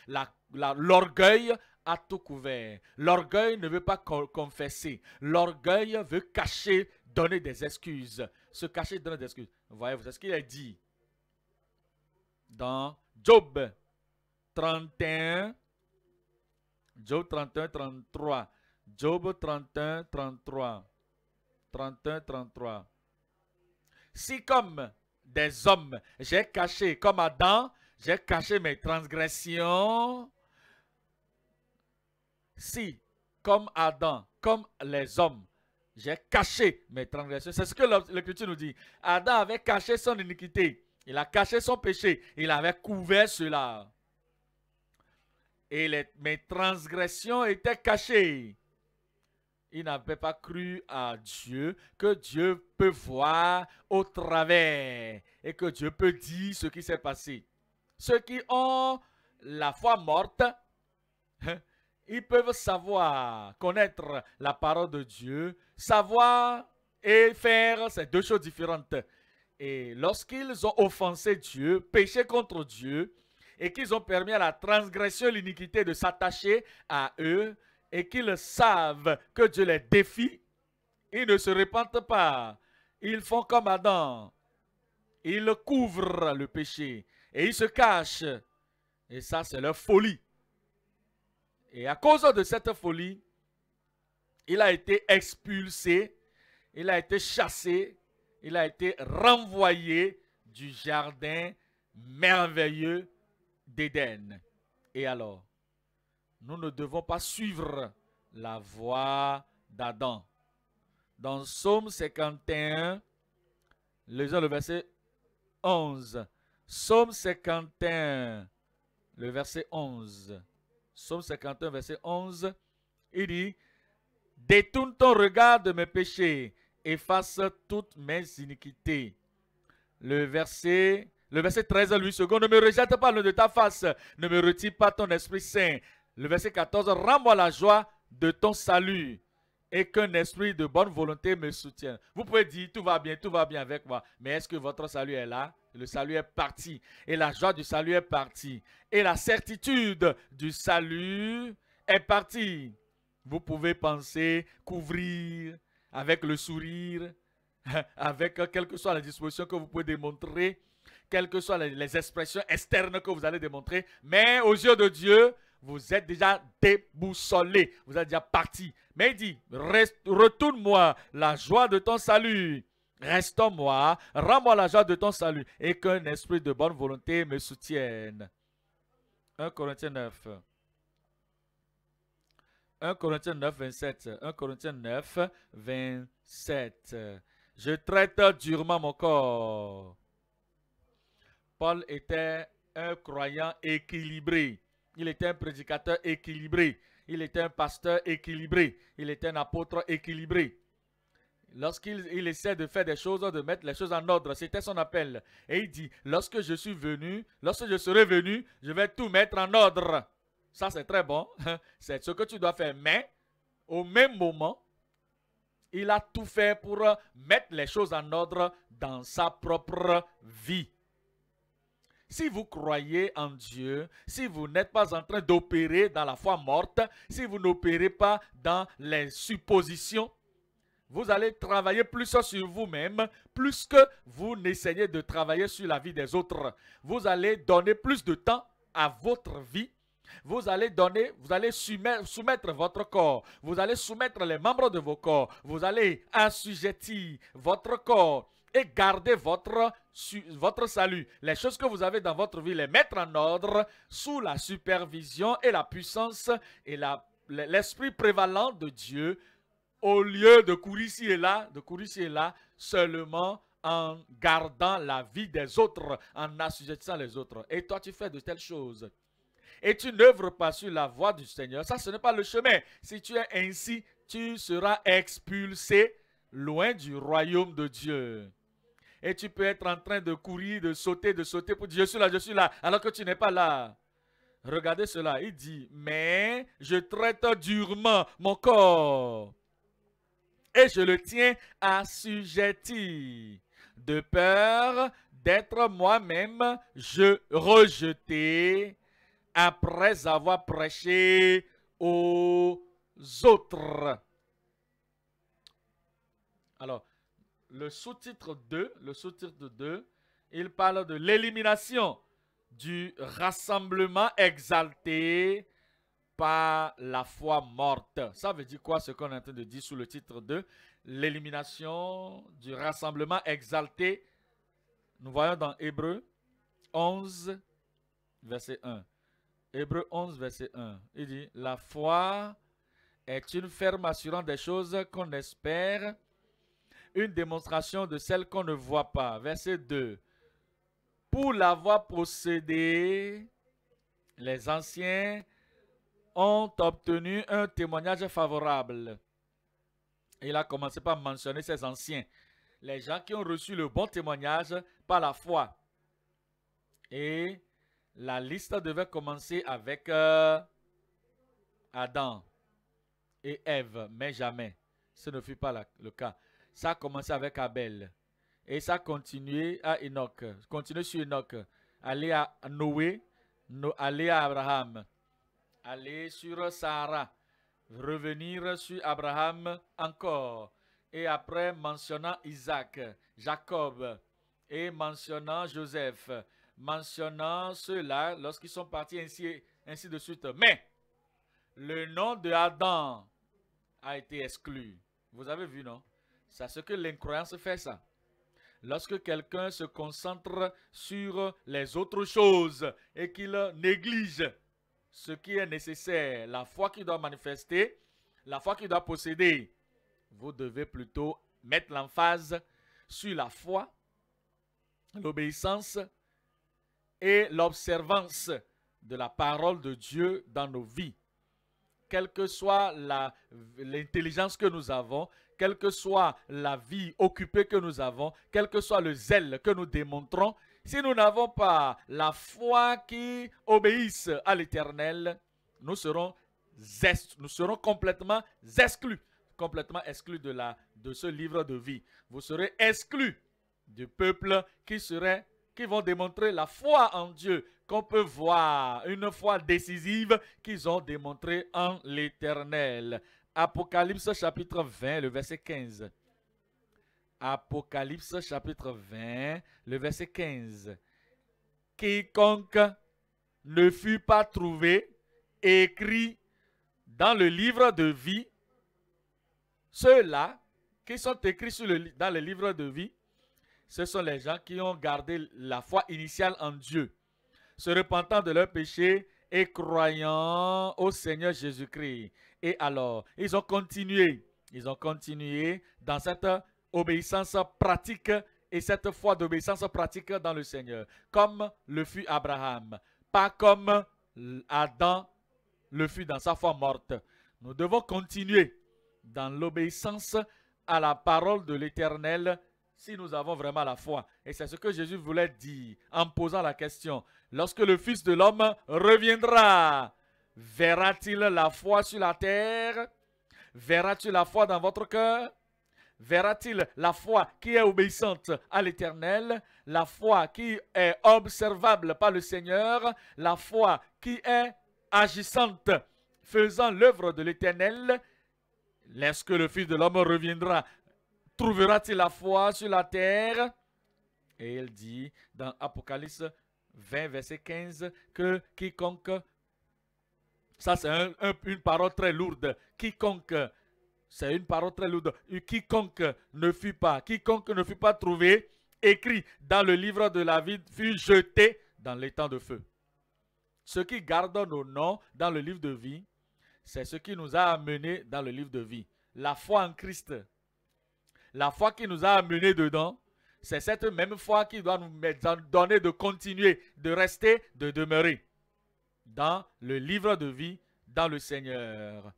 L'orgueil a tout couvert. L'orgueil ne veut pas confesser. L'orgueil veut cacher, donner des excuses. Se cacher, donner des excuses. Voyez-vous, ce qu'il a dit dans Job 31. Job 31, 33. Job 31, 33. 31, 33. Si comme des hommes, j'ai caché, comme Adam, j'ai caché mes transgressions. Si, comme Adam, comme les hommes, j'ai caché mes transgressions. C'est ce que l'Écriture nous dit. Adam avait caché son iniquité. Il a caché son péché. Il avait couvert cela. Et mes transgressions étaient cachées. Ils n'avaient pas cru à Dieu, que Dieu peut voir au travers et que Dieu peut dire ce qui s'est passé. Ceux qui ont la foi morte, hein, ils peuvent savoir, connaître la parole de Dieu, savoir et faire ces deux choses différentes. Et lorsqu'ils ont offensé Dieu, péché contre Dieu, et qu'ils ont permis à la transgression, l'iniquité de s'attacher à eux, et qu'ils savent que Dieu les défie, ils ne se répandent pas. Ils font comme Adam. Ils couvrent le péché et ils se cachent. Et ça, c'est leur folie. Et à cause de cette folie, il a été expulsé, il a été chassé, il a été renvoyé du jardin merveilleux d'Éden. Et alors, nous ne devons pas suivre la voie d'Adam. Dans Psaume 51, le verset 11. Psaume 51, le verset 11. Psaume 51, verset 11, il dit, Détourne ton regard de mes péchés, efface toutes mes iniquités. Le verset, le verset 13, lui, second, ne me rejette pas loin de ta face, ne me retire pas ton esprit saint, le verset 14, rends-moi la joie de ton salut et qu'un esprit de bonne volonté me soutienne. Vous pouvez dire, tout va bien, tout va bien avec moi. Mais est-ce que votre salut est là Le salut est parti. Et la joie du salut est partie. Et la certitude du salut est partie. Vous pouvez penser, couvrir avec le sourire, avec quelle que soit la disposition que vous pouvez démontrer, quelles que soient les expressions externes que vous allez démontrer. Mais aux yeux de Dieu, vous êtes déjà déboussolé, vous êtes déjà parti. Mais il dit, retourne-moi la joie de ton salut. restons moi rends-moi la joie de ton salut et qu'un esprit de bonne volonté me soutienne. 1 Corinthiens 9. 1 Corinthiens 9, 27. 1 Corinthiens 9, 27. Je traite durement mon corps. Paul était un croyant équilibré. Il était un prédicateur équilibré. Il était un pasteur équilibré. Il était un apôtre équilibré. Lorsqu'il essaie de faire des choses, de mettre les choses en ordre, c'était son appel. Et il dit, lorsque je suis venu, lorsque je serai venu, je vais tout mettre en ordre. Ça, c'est très bon. C'est ce que tu dois faire. Mais, au même moment, il a tout fait pour mettre les choses en ordre dans sa propre vie. Si vous croyez en Dieu, si vous n'êtes pas en train d'opérer dans la foi morte, si vous n'opérez pas dans les suppositions, vous allez travailler plus sur vous-même, plus que vous n'essayez de travailler sur la vie des autres. Vous allez donner plus de temps à votre vie. Vous allez donner, vous allez soumettre votre corps, vous allez soumettre les membres de vos corps, vous allez assujettir votre corps et gardez votre, votre salut. Les choses que vous avez dans votre vie, les mettre en ordre sous la supervision et la puissance et l'esprit prévalent de Dieu au lieu de courir ici et là, de courir ici et là, seulement en gardant la vie des autres, en assujettissant les autres. Et toi, tu fais de telles choses. Et tu n'œuvres pas sur la voie du Seigneur. Ça, ce n'est pas le chemin. Si tu es ainsi, tu seras expulsé loin du royaume de Dieu. Et tu peux être en train de courir, de sauter, de sauter pour dire, je suis là, je suis là, alors que tu n'es pas là. Regardez cela. Il dit, mais je traite durement mon corps. Et je le tiens assujetti. De peur d'être moi-même, je rejeté après avoir prêché aux autres. Alors, le sous-titre 2, le sous-titre 2, il parle de l'élimination du rassemblement exalté par la foi morte. Ça veut dire quoi ce qu'on est en train de dire sous le titre 2 L'élimination du rassemblement exalté. Nous voyons dans Hébreu 11, verset 1. Hébreu 11, verset 1. Il dit, la foi est une ferme assurant des choses qu'on espère, une démonstration de celle qu'on ne voit pas. Verset 2. Pour l'avoir procédé, les anciens ont obtenu un témoignage favorable. Il a commencé par mentionner ses anciens, les gens qui ont reçu le bon témoignage par la foi. Et la liste devait commencer avec euh, Adam et Ève, mais jamais. Ce ne fut pas le cas. Ça a commencé avec Abel. Et ça a continué à Enoch. Continuez sur Enoch. Aller à Noé. aller à Abraham. aller sur Sarah. Revenir sur Abraham encore. Et après, mentionnant Isaac, Jacob. Et mentionnant Joseph. Mentionnant ceux-là lorsqu'ils sont partis ainsi, ainsi de suite. Mais le nom de Adam a été exclu. Vous avez vu, non c'est ce que l'incroyance fait ça. Lorsque quelqu'un se concentre sur les autres choses et qu'il néglige ce qui est nécessaire, la foi qu'il doit manifester, la foi qu'il doit posséder, vous devez plutôt mettre l'emphase sur la foi, l'obéissance et l'observance de la parole de Dieu dans nos vies. Quelle que soit l'intelligence que nous avons, quelle que soit la vie occupée que nous avons, quel que soit le zèle que nous démontrons, si nous n'avons pas la foi qui obéisse à l'Éternel, nous serons nous serons complètement exclus, complètement exclus de, de ce livre de vie. Vous serez exclus du peuple qui serait qui vont démontrer la foi en Dieu qu'on peut voir, une foi décisive qu'ils ont démontrée en l'Éternel. Apocalypse chapitre 20, le verset 15. Apocalypse chapitre 20, le verset 15. Quiconque ne fut pas trouvé écrit dans le livre de vie, ceux-là qui sont écrits dans le livre de vie, ce sont les gens qui ont gardé la foi initiale en Dieu, se repentant de leurs péchés et croyant au Seigneur Jésus-Christ. Et alors, ils ont continué, ils ont continué dans cette obéissance pratique et cette foi d'obéissance pratique dans le Seigneur, comme le fut Abraham, pas comme Adam le fut dans sa foi morte. Nous devons continuer dans l'obéissance à la parole de l'Éternel si nous avons vraiment la foi. Et c'est ce que Jésus voulait dire en posant la question. Lorsque le Fils de l'homme reviendra, Verra-t-il la foi sur la terre verra tu la foi dans votre cœur Verra-t-il la foi qui est obéissante à l'Éternel, la foi qui est observable par le Seigneur, la foi qui est agissante, faisant l'œuvre de l'Éternel Lorsque le Fils de l'homme reviendra, trouvera-t-il la foi sur la terre Et il dit dans Apocalypse 20, verset 15, que quiconque ça, c'est une parole très lourde. Quiconque, c'est une parole très lourde. Quiconque ne fut pas, quiconque ne fut pas trouvé, écrit dans le livre de la vie, fut jeté dans l'étang de feu. Ce qui garde nos noms dans le livre de vie, c'est ce qui nous a amenés dans le livre de vie. La foi en Christ. La foi qui nous a amenés dedans, c'est cette même foi qui doit nous donner de continuer, de rester, de demeurer dans le livre de vie, dans le Seigneur.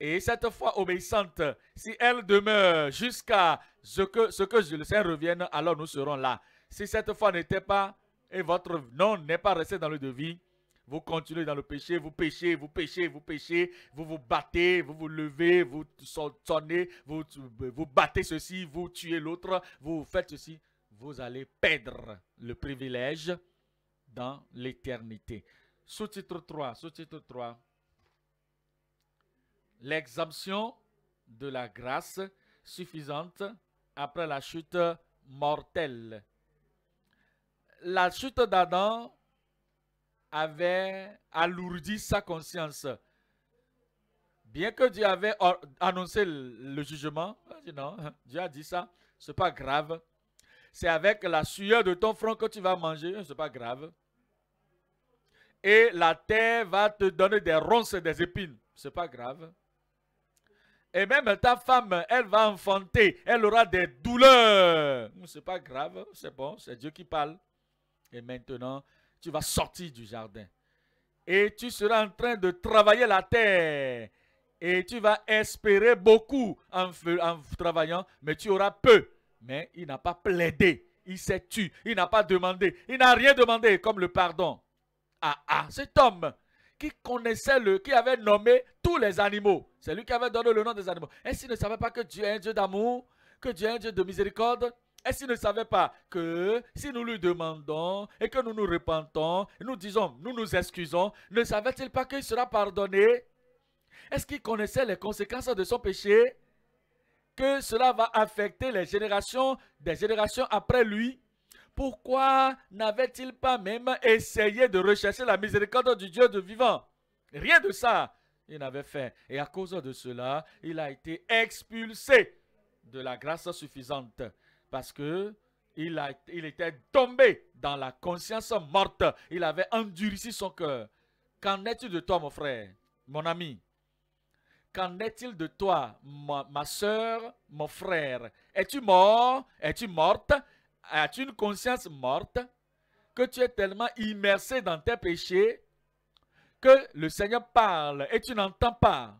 Et cette foi obéissante, si elle demeure jusqu'à ce que, ce que le Seigneur revienne, alors nous serons là. Si cette foi n'était pas, et votre nom n'est pas resté dans le devis, vous continuez dans le péché, vous péchez, vous péchez, vous péchez, vous vous battez, vous vous levez, vous sonnez, vous, vous battez ceci, vous tuez l'autre, vous faites ceci. Vous allez perdre le privilège dans l'éternité. Sous-titre 3, sous-titre 3. L'exemption de la grâce suffisante après la chute mortelle. La chute d'Adam avait alourdi sa conscience. Bien que Dieu avait annoncé le jugement, non, Dieu a dit ça, c'est pas grave. C'est avec la sueur de ton front que tu vas manger, c'est pas grave et la terre va te donner des ronces et des épines. C'est pas grave. Et même ta femme, elle va enfanter, elle aura des douleurs. Hum, c'est pas grave, c'est bon, c'est Dieu qui parle. Et maintenant, tu vas sortir du jardin. Et tu seras en train de travailler la terre. Et tu vas espérer beaucoup en, en travaillant, mais tu auras peu. Mais il n'a pas plaidé, il s'est tué, il n'a pas demandé, il n'a rien demandé comme le pardon à Cet homme qui connaissait le, qui avait nommé tous les animaux. C'est lui qui avait donné le nom des animaux. Est-ce qu'il ne savait pas que Dieu est un Dieu d'amour, que Dieu est un Dieu de miséricorde Est-ce qu'il ne savait pas que si nous lui demandons et que nous nous repentons, nous disons, nous nous excusons, ne savait-il pas qu'il sera pardonné Est-ce qu'il connaissait les conséquences de son péché Que cela va affecter les générations, des générations après lui pourquoi n'avait-il pas même essayé de rechercher la miséricorde du Dieu de vivant Rien de ça, il n'avait fait. Et à cause de cela, il a été expulsé de la grâce suffisante parce que il, il était tombé dans la conscience morte. Il avait endurci son cœur. Qu'en est-il de toi, mon frère, mon ami Qu'en est-il de toi, ma soeur, mon frère Es-tu mort Es-tu morte as tu une conscience morte, que tu es tellement immersé dans tes péchés, que le Seigneur parle et tu n'entends pas.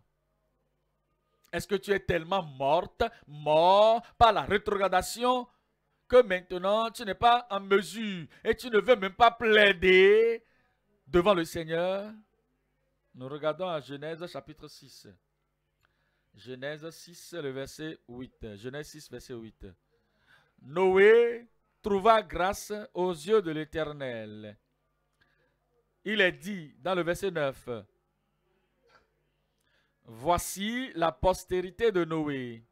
Est-ce que tu es tellement morte, mort par la rétrogradation, que maintenant tu n'es pas en mesure et tu ne veux même pas plaider devant le Seigneur Nous regardons à Genèse chapitre 6. Genèse 6, le verset 8. Genèse 6, verset 8. Noé trouva grâce aux yeux de l'Éternel. Il est dit dans le verset 9, Voici la postérité de Noé.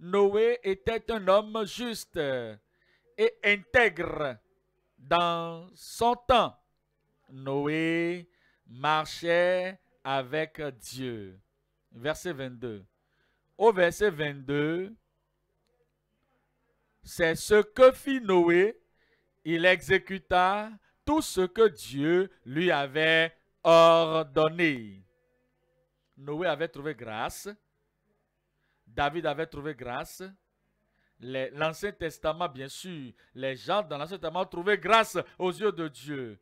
Noé était un homme juste et intègre dans son temps. Noé marchait avec Dieu. Verset 22. Au verset 22, c'est ce que fit Noé. Il exécuta tout ce que Dieu lui avait ordonné. Noé avait trouvé grâce. David avait trouvé grâce. L'Ancien Testament, bien sûr, les gens dans l'Ancien Testament trouvaient grâce aux yeux de Dieu.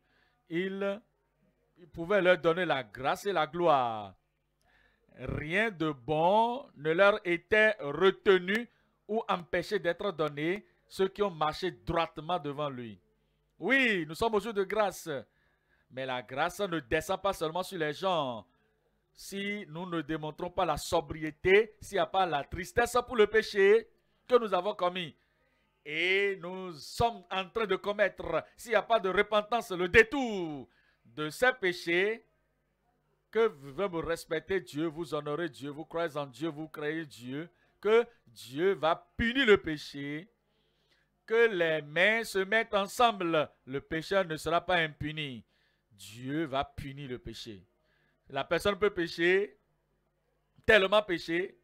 Ils pouvaient pouvait leur donner la grâce et la gloire. Rien de bon ne leur était retenu ou empêcher d'être donné ceux qui ont marché droitement devant lui. Oui, nous sommes au jour de grâce. Mais la grâce ne descend pas seulement sur les gens. Si nous ne démontrons pas la sobriété, s'il n'y a pas la tristesse pour le péché que nous avons commis, et nous sommes en train de commettre, s'il n'y a pas de repentance, le détour de ces péchés, que vous me respecter Dieu, vous honorez Dieu, vous croyez en Dieu, vous créez Dieu, que Dieu va punir le péché, que les mains se mettent ensemble, le pécheur ne sera pas impuni. Dieu va punir le péché. La personne peut pécher, tellement péché,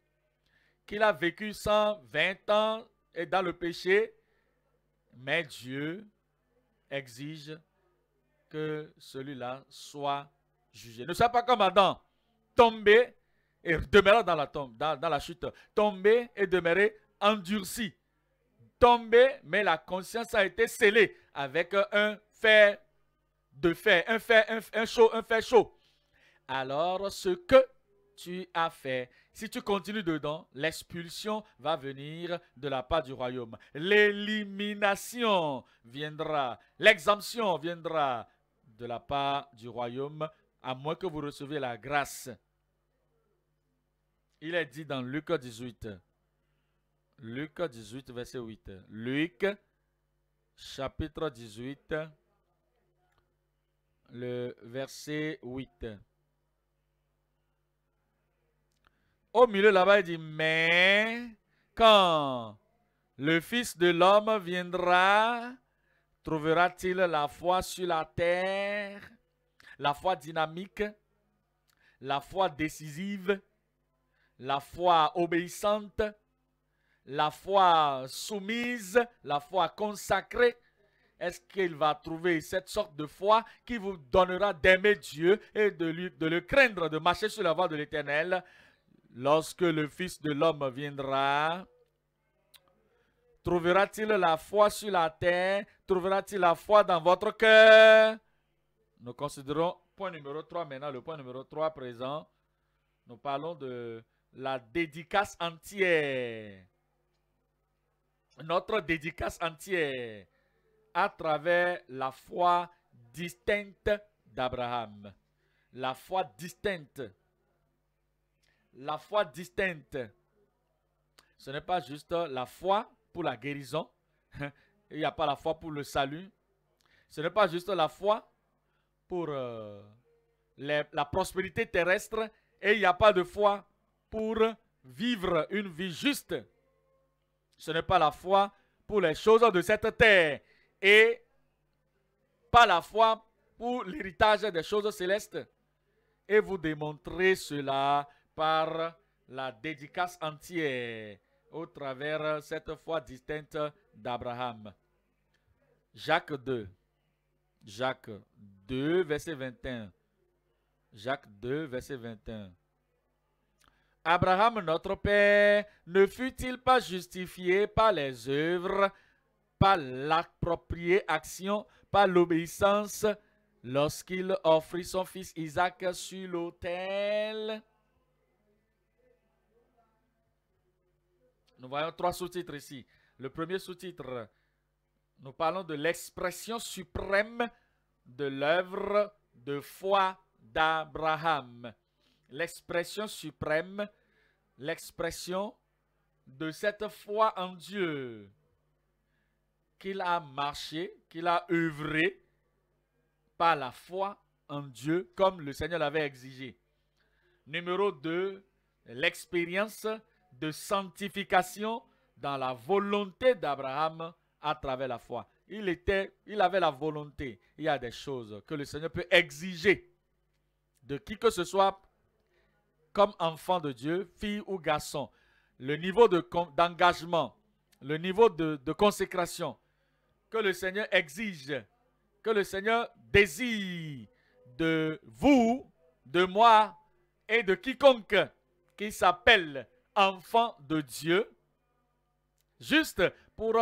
qu'il a vécu 120 ans et dans le péché, mais Dieu exige que celui-là soit jugé. Ne sois pas comme Adam, tombé et demeura dans la tombe, dans, la chute. tomber et demeurer endurci. tomber mais la conscience a été scellée avec un fer de fer, un fer, un, chaud, un fer chaud. Alors, ce que tu as fait. Si tu continues dedans, l'expulsion va venir de la part du royaume. L'élimination viendra, l'exemption viendra de la part du royaume, à moins que vous receviez la grâce il est dit dans Luc 18. Luc 18, verset 8. Luc, chapitre 18, le verset 8. Au milieu là-bas, il dit, mais quand le Fils de l'homme viendra, trouvera-t-il la foi sur la terre, la foi dynamique, la foi décisive, la foi obéissante, la foi soumise, la foi consacrée, est-ce qu'il va trouver cette sorte de foi qui vous donnera d'aimer Dieu et de, le craindre, de marcher sur la voie de l'éternel lorsque le Fils de l'homme viendra? Trouvera-t-il la foi sur la terre? Trouvera-t-il la foi dans votre cœur? Nous considérons point numéro 3 maintenant, le point numéro 3 présent. Nous parlons de la dédicace entière, notre dédicace entière à travers la foi distincte d'Abraham. La foi distincte. La foi distincte. Ce n'est pas juste la foi pour la guérison. Il n'y a pas la foi pour le salut. Ce n'est pas juste la foi pour euh, la prospérité terrestre. Et il n'y a pas de foi pour vivre une vie juste. Ce n'est pas la foi pour les choses de cette terre et pas la foi pour l'héritage des choses célestes. Et vous démontrez cela par la dédicace entière au travers cette foi distincte d'Abraham. Jacques 2. Jacques 2, verset 21. Jacques 2, verset 21. Abraham notre Père ne fut-il pas justifié par les œuvres, par l'appropriée action, par l'obéissance lorsqu'il offrit son fils Isaac sur l'autel Nous voyons trois sous-titres ici. Le premier sous-titre, nous parlons de l'expression suprême de l'œuvre de foi d'Abraham l'expression suprême, l'expression de cette foi en Dieu qu'il a marché, qu'il a œuvré par la foi en Dieu comme le Seigneur l'avait exigé. Numéro 2, l'expérience de sanctification dans la volonté d'Abraham à travers la foi. Il était, il avait la volonté. Il y a des choses que le Seigneur peut exiger de qui que ce soit comme enfant de Dieu, fille ou garçon, le niveau d'engagement, le niveau de, consécration que le Seigneur exige, que le Seigneur désire de vous, de moi et de quiconque qui s'appelle enfant de Dieu, juste pour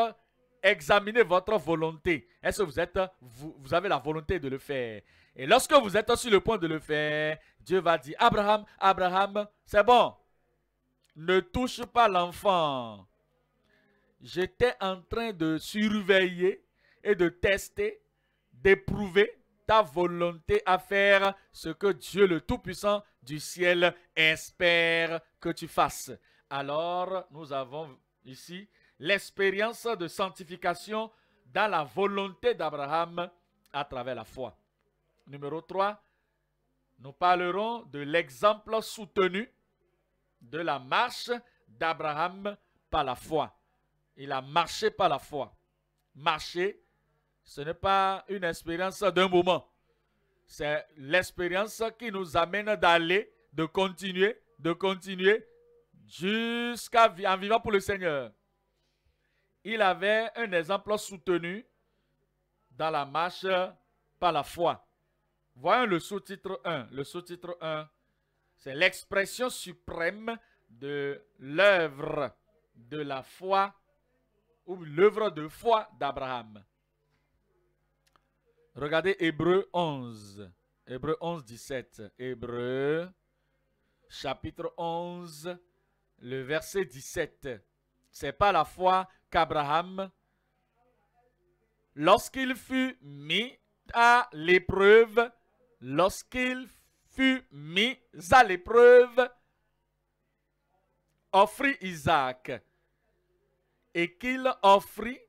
examiner votre volonté. Est-ce que vous, êtes, vous avez la volonté de le faire et lorsque vous êtes sur le point de le faire, Dieu va dire, Abraham, Abraham, c'est bon. Ne touche pas l'enfant. J'étais en train de surveiller et de tester, d'éprouver ta volonté à faire ce que Dieu le Tout-Puissant du ciel espère que tu fasses. Alors, nous avons ici l'expérience de sanctification dans la volonté d'Abraham à travers la foi. Numéro 3, nous parlerons de l'exemple soutenu de la marche d'Abraham par la foi. Il a marché par la foi. Marcher, ce n'est pas une expérience d'un moment. C'est l'expérience qui nous amène d'aller, de continuer, de continuer jusqu'à en vivant pour le Seigneur. Il avait un exemple soutenu dans la marche par la foi. Voyons le sous-titre 1. Le sous-titre 1, c'est l'expression suprême de l'œuvre de la foi ou l'œuvre de foi d'Abraham. Regardez Hébreu 11. Hébreu 11, 17. Hébreu, chapitre 11, le verset 17. C'est pas la foi qu'Abraham, lorsqu'il fut mis à l'épreuve, lorsqu'il fut mis à l'épreuve, offrit Isaac et qu'il offrit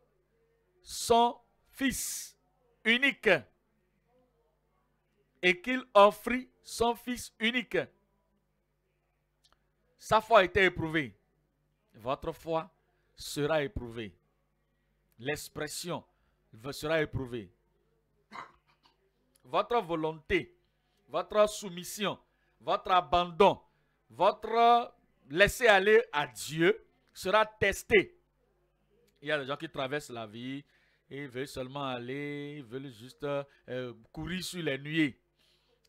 son fils unique. Et qu'il offrit son fils unique. Sa foi était éprouvée. Votre foi sera éprouvée. L'expression sera éprouvée votre volonté, votre soumission, votre abandon, votre laisser aller à Dieu sera testé. Il y a des gens qui traversent la vie et veulent seulement aller, ils veulent juste euh, courir sur les nuées.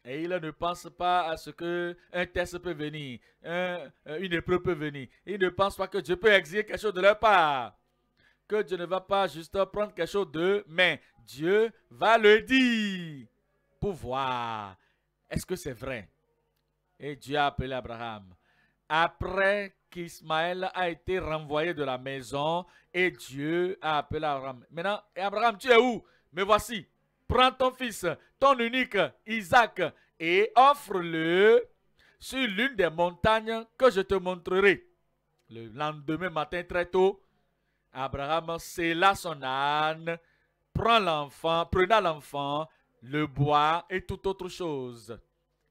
Et ils ne pensent pas à ce qu'un test peut venir, euh, une épreuve peut venir. Ils ne pensent pas que Dieu peut exiger quelque chose de leur part. Que Dieu ne va pas juste prendre quelque chose d'eux, mais Dieu va le dire voir, Est-ce que c'est vrai? Et Dieu a appelé Abraham. Après qu'Ismaël a été renvoyé de la maison, et Dieu a appelé Abraham. Maintenant, Abraham, tu es où? Me voici. Prends ton fils, ton unique, Isaac, et offre-le sur l'une des montagnes que je te montrerai. Le lendemain matin très tôt, Abraham là son âne, prend l'enfant, prenant l'enfant le bois et toute autre chose.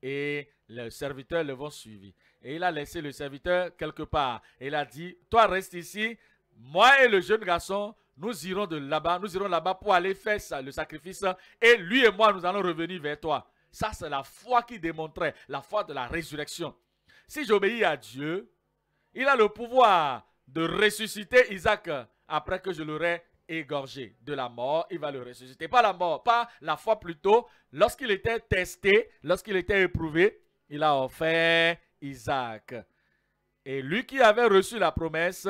Et le serviteur le vont suivi. Et il a laissé le serviteur quelque part. il a dit, toi reste ici, moi et le jeune garçon, nous irons de là-bas, nous irons là-bas pour aller faire le sacrifice. Et lui et moi, nous allons revenir vers toi. Ça, c'est la foi qui démontrait, la foi de la résurrection. Si j'obéis à Dieu, il a le pouvoir de ressusciter Isaac après que je l'aurai égorgé de la mort, il va le ressusciter. Pas la mort, pas la foi plutôt. Lorsqu'il était testé, lorsqu'il était éprouvé, il a offert Isaac. Et lui qui avait reçu la promesse,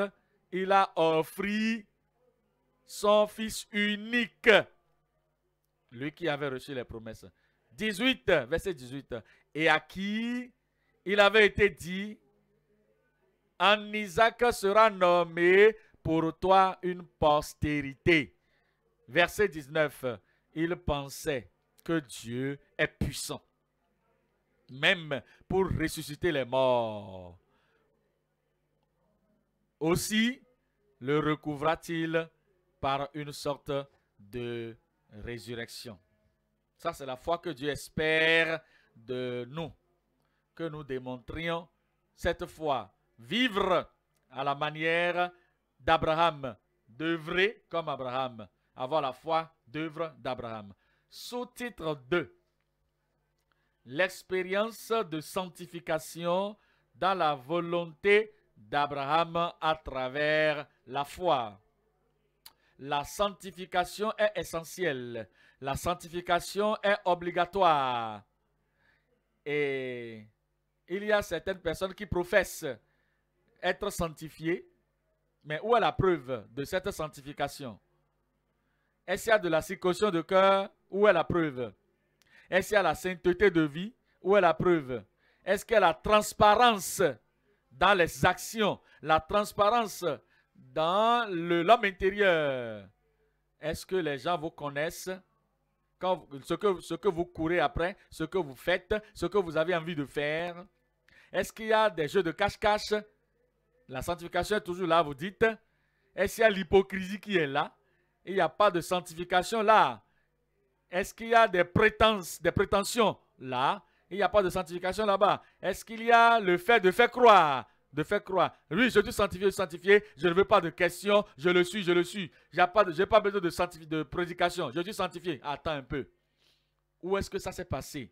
il a offert son fils unique. Lui qui avait reçu les promesses. 18, verset 18. Et à qui il avait été dit, en Isaac sera nommé pour toi une postérité. Verset 19, il pensait que Dieu est puissant, même pour ressusciter les morts. Aussi le recouvra-t-il par une sorte de résurrection. Ça, c'est la foi que Dieu espère de nous, que nous démontrions cette foi, vivre à la manière d'Abraham, d'œuvrer comme Abraham, avoir la foi d'œuvre d'Abraham. Sous-titre 2. L'expérience de sanctification dans la volonté d'Abraham à travers la foi. La sanctification est essentielle. La sanctification est obligatoire. Et il y a certaines personnes qui professent être sanctifiées, mais où est la preuve de cette sanctification Est-ce qu'il y a de la circoncision de cœur Où est la preuve Est-ce qu'il y a la sainteté de vie Où est la preuve Est-ce qu'il y a la transparence dans les actions La transparence dans l'homme intérieur Est-ce que les gens vous connaissent ce, que, ce que vous courez après, ce que vous faites, ce que vous avez envie de faire Est-ce qu'il y a des jeux de cache-cache la sanctification est toujours là, vous dites. Est-ce qu'il y a l'hypocrisie qui est là Il n'y a pas de sanctification là. Est-ce qu'il y a des, des prétentions là Il n'y a pas de sanctification là-bas. Est-ce qu'il y a le fait de faire croire de faire croire. Oui, je suis sanctifié, je sanctifié. Je ne veux pas de questions. Je le suis, je le suis. Je n'ai pas, besoin de, de prédication. Je suis sanctifié. Attends un peu. Où est-ce que ça s'est passé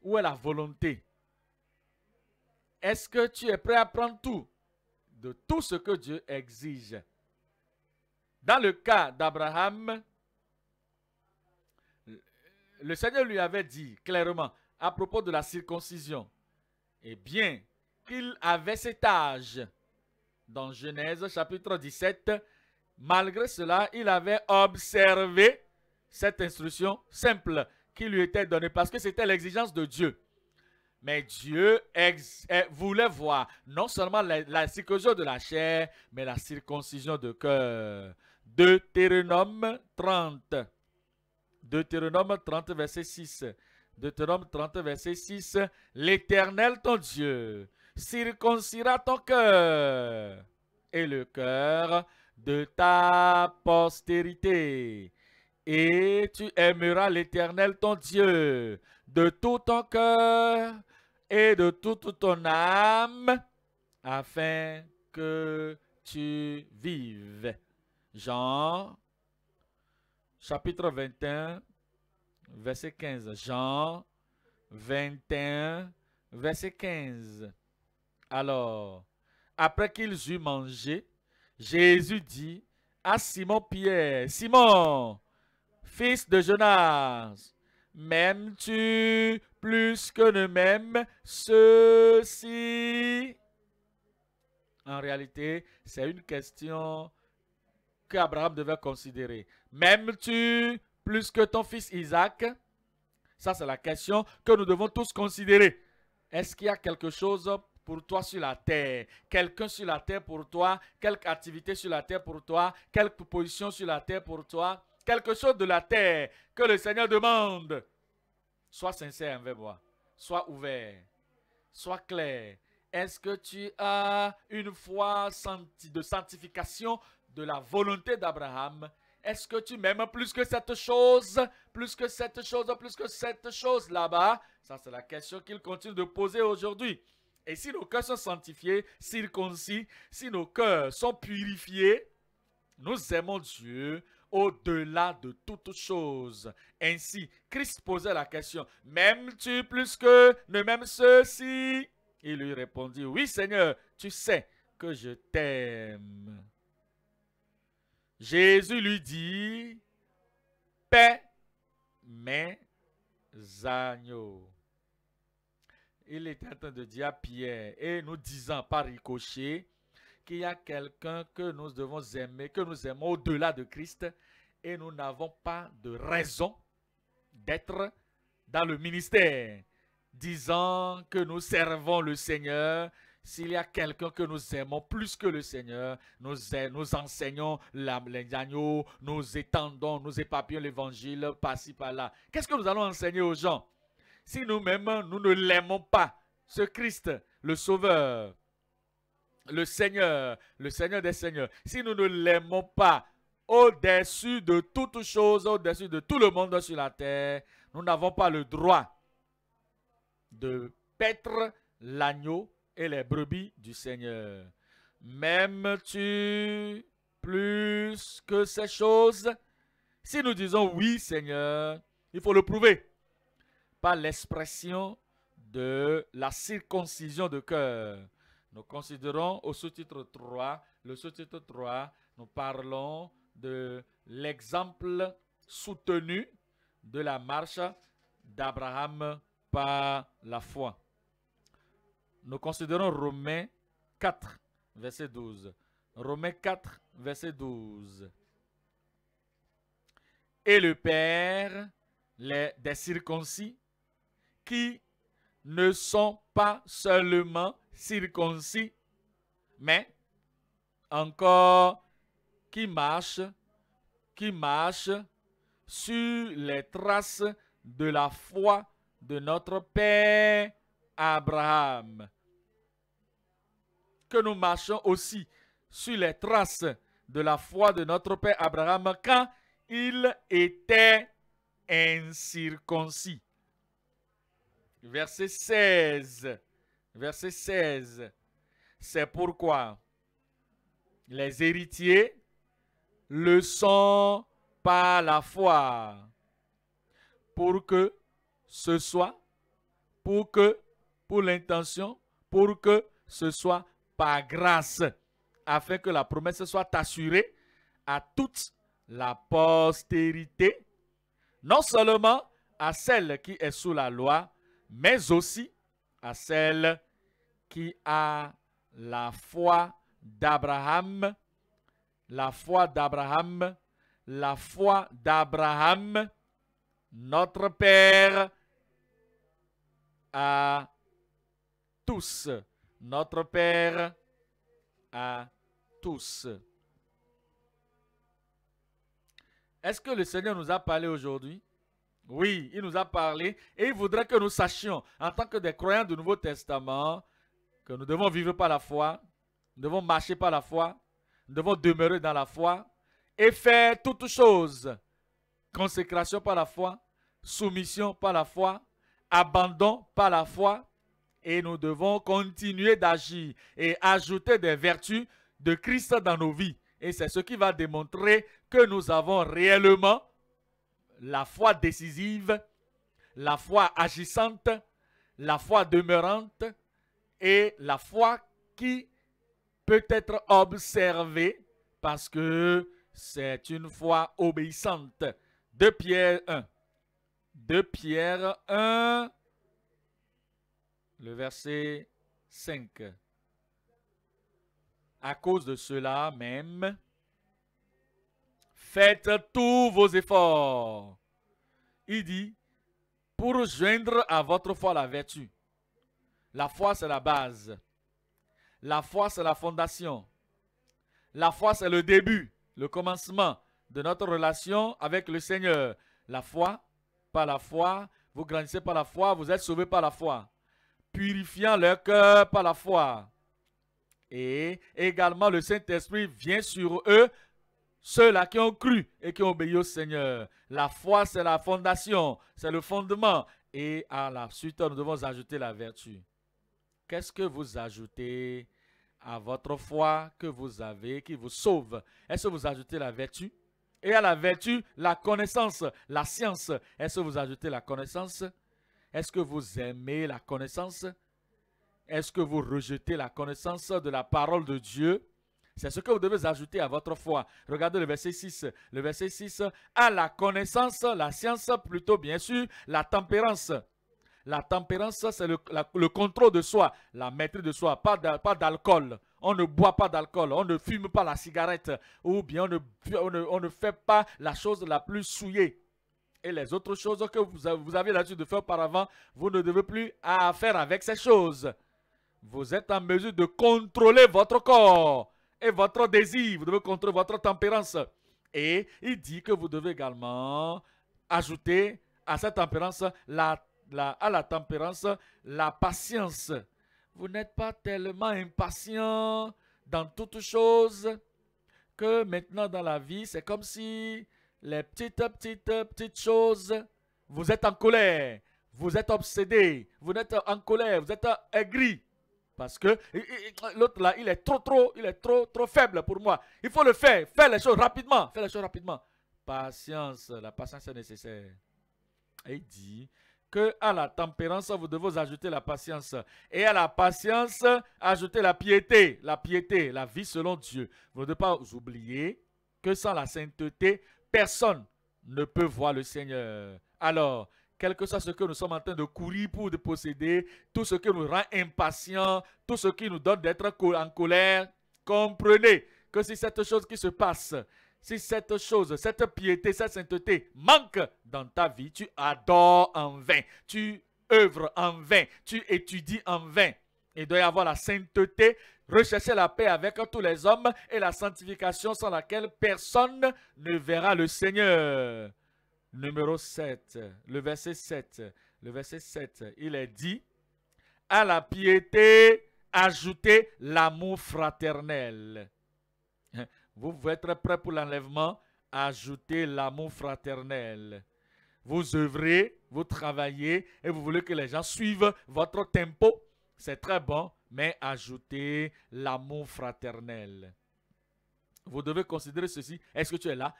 Où est la volonté Est-ce que tu es prêt à prendre tout de tout ce que Dieu exige. Dans le cas d'Abraham, le Seigneur lui avait dit clairement à propos de la circoncision, Et eh bien, qu'il avait cet âge. Dans Genèse chapitre 17, malgré cela, il avait observé cette instruction simple qui lui était donnée parce que c'était l'exigence de Dieu. Mais Dieu eh, voulait voir non seulement la, la, circoncision de la chair, mais la circoncision de cœur. Deutéronome 30. Deutéronome 30, verset 6. Deutéronome 30, verset 6. L'Éternel ton Dieu circoncira ton cœur et le cœur de ta postérité. Et tu aimeras l'Éternel ton Dieu de tout ton cœur, et de toute ton âme, afin que tu vives. Jean, chapitre 21, verset 15. Jean 21, verset 15. Alors, après qu'ils eurent mangé, Jésus dit à Simon-Pierre, Simon, fils de Jonas, m'aimes-tu plus que nous-mêmes, ceci. En réalité, c'est une question qu'Abraham devait considérer. M'aimes-tu plus que ton fils Isaac Ça, c'est la question que nous devons tous considérer. Est-ce qu'il y a quelque chose pour toi sur la terre, quelqu'un sur la terre pour toi, quelque activité sur la terre pour toi, quelque position sur la terre pour toi, quelque chose de la terre que le Seigneur demande Sois sincère envers moi. Sois ouvert. Sois clair. Est-ce que tu as une foi de sanctification de la volonté d'Abraham Est-ce que tu m'aimes plus que cette chose Plus que cette chose, plus que cette chose là-bas Ça, c'est la question qu'il continue de poser aujourd'hui. Et si nos cœurs sont sanctifiés, circoncis, si nos cœurs sont purifiés, nous aimons Dieu, au-delà de toute chose. Ainsi, Christ posait la question, m'aimes-tu plus que ne même ceci Il lui répondit, oui Seigneur, tu sais que je t'aime. Jésus lui dit, paix mes agneaux. Il était en train de dire à Pierre, et nous disant par ricochet, qu'il y a quelqu'un que nous devons aimer, que nous aimons au-delà de Christ, et nous n'avons pas de raison d'être dans le ministère, disant que nous servons le Seigneur. S'il y a quelqu'un que nous aimons plus que le Seigneur, nous, nous enseignons la, les agneaux, nous étendons, nous éparpillons l'évangile par-ci, par-là. Qu'est-ce que nous allons enseigner aux gens si nous-mêmes, nous ne l'aimons pas, ce Christ, le Sauveur le Seigneur, le Seigneur des Seigneurs, si nous ne l'aimons pas au-dessus de toutes choses, au-dessus de tout le monde sur la terre, nous n'avons pas le droit de paître l'agneau et les brebis du Seigneur. M'aimes-tu plus que ces choses Si nous disons oui, Seigneur, il faut le prouver par l'expression de la circoncision de cœur. Nous considérons au sous-titre 3, le sous-titre 3, nous parlons de l'exemple soutenu de la marche d'Abraham par la foi. Nous considérons Romains 4, verset 12. Romains 4, verset 12. Et le Père les, des circoncis qui ne sont pas seulement circoncis, mais encore qui marche, qui marche sur les traces de la foi de notre Père Abraham. Que nous marchons aussi sur les traces de la foi de notre Père Abraham quand il était incirconcis. Verset 16 verset 16. C'est pourquoi les héritiers le sont par la foi, pour que ce soit, pour que, pour l'intention, pour que ce soit par grâce, afin que la promesse soit assurée à toute la postérité, non seulement à celle qui est sous la loi, mais aussi à celle qui a la foi d'Abraham, la foi d'Abraham, la foi d'Abraham, notre Père, à tous, notre Père, à tous. Est-ce que le Seigneur nous a parlé aujourd'hui? Oui, il nous a parlé et il voudrait que nous sachions, en tant que des croyants du Nouveau Testament, que nous devons vivre par la foi, nous devons marcher par la foi, nous devons demeurer dans la foi et faire toutes choses. Consécration par la foi, soumission par la foi, abandon par la foi. Et nous devons continuer d'agir et ajouter des vertus de Christ dans nos vies. Et c'est ce qui va démontrer que nous avons réellement la foi décisive, la foi agissante, la foi demeurante, et la foi qui peut être observée parce que c'est une foi obéissante. De Pierre 1. de Pierre 1, le verset 5. À cause de cela même, faites tous vos efforts. Il dit, pour joindre à votre foi la vertu la foi, c'est la base. La foi, c'est la fondation. La foi, c'est le début, le commencement de notre relation avec le Seigneur. La foi, par la foi, vous grandissez par la foi, vous êtes sauvés par la foi. Purifiant leur cœur par la foi. Et également, le Saint-Esprit vient sur eux, ceux-là qui ont cru et qui ont obéi au Seigneur. La foi, c'est la fondation, c'est le fondement. Et à la suite, nous devons ajouter la vertu. Qu'est-ce que vous ajoutez à votre foi que vous avez qui vous sauve Est-ce que vous ajoutez la vertu Et à la vertu, la connaissance, la science. Est-ce que vous ajoutez la connaissance Est-ce que vous aimez la connaissance Est-ce que vous rejetez la connaissance de la parole de Dieu c'est ce que vous devez ajouter à votre foi. Regardez le verset 6. Le verset 6, à la connaissance, la science plutôt bien sûr, la tempérance. La tempérance, c'est le, contrôle de soi, la maîtrise de soi, pas d'alcool. On ne boit pas d'alcool, on ne fume pas la cigarette, ou bien on ne, fait pas la chose la plus souillée. Et les autres choses que vous, avez l'habitude de faire auparavant, vous ne devez plus à faire avec ces choses. Vous êtes en mesure de contrôler votre corps et votre désir. Vous devez contrôler votre tempérance. Et il dit que vous devez également ajouter à cette tempérance la à la tempérance la patience. Vous n'êtes pas tellement impatient dans toutes choses que maintenant dans la vie, c'est comme si les petites, petites, petites choses, vous êtes en colère, vous êtes obsédé, vous êtes en colère, vous êtes aigri. Parce que l'autre là, il est trop, trop, il est trop, trop faible pour moi. Il faut le faire, faire les choses rapidement, faire les choses rapidement. Patience, la patience est nécessaire. Et il dit, que à la tempérance, vous devez ajouter la patience. Et à la patience, ajouter la piété, la piété, la vie selon Dieu. Vous ne devez pas oublier que sans la sainteté, personne ne peut voir le Seigneur. Alors, quel que soit ce que nous sommes en train de courir pour de posséder, tout ce qui nous rend impatients, tout ce qui nous donne d'être en colère, comprenez que si cette chose qui se passe si cette chose, cette piété, cette sainteté manque dans ta vie, tu adores en vain, tu œuvres en vain, tu étudies en vain. Il doit y avoir la sainteté, rechercher la paix avec tous les hommes et la sanctification sans laquelle personne ne verra le Seigneur. Numéro 7, le verset 7, le verset 7, il est dit, à la piété, ajoutez l'amour fraternel. Vous pouvez être prêt pour l'enlèvement. Ajoutez l'amour fraternel. Vous œuvrez, vous travaillez et vous voulez que les gens suivent votre tempo. C'est très bon, mais ajoutez l'amour fraternel. Vous devez considérer ceci. Est-ce que tu es là?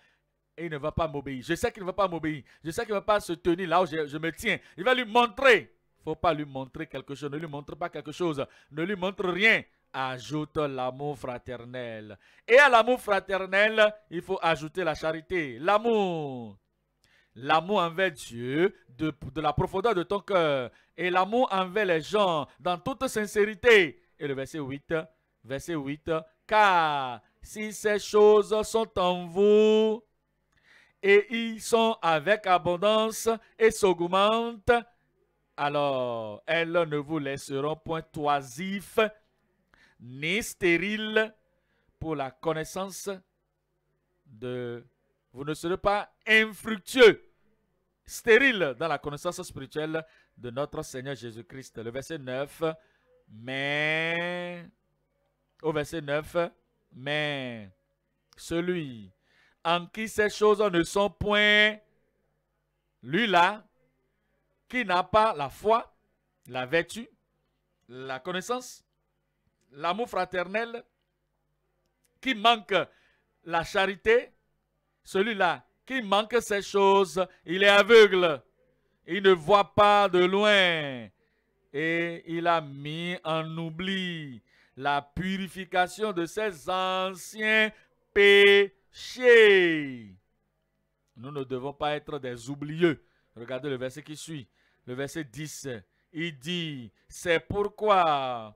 Et il ne va pas m'obéir. Je sais qu'il ne va pas m'obéir. Je sais qu'il ne va pas se tenir là où je, me tiens. Il va lui montrer. Il ne faut pas lui montrer quelque chose. Ne lui montre pas quelque chose. Ne lui montre rien ajoute l'amour fraternel. Et à l'amour fraternel, il faut ajouter la charité, l'amour. L'amour envers Dieu de, la profondeur de ton cœur et l'amour envers les gens dans toute sincérité. Et le verset 8, verset 8, car si ces choses sont en vous et ils sont avec abondance et s'augmentent, alors elles ne vous laisseront point toisifs ni stérile pour la connaissance de... Vous ne serez pas infructueux, stérile dans la connaissance spirituelle de notre Seigneur Jésus-Christ. Le verset 9, mais... Au verset 9, mais celui en qui ces choses ne sont point, lui-là, qui n'a pas la foi, la vertu, la connaissance, l'amour fraternel, qui manque la charité, celui-là qui manque ces choses, il est aveugle, il ne voit pas de loin et il a mis en oubli la purification de ses anciens péchés. Nous ne devons pas être des oublieux. Regardez le verset qui suit, le verset 10. Il dit, c'est pourquoi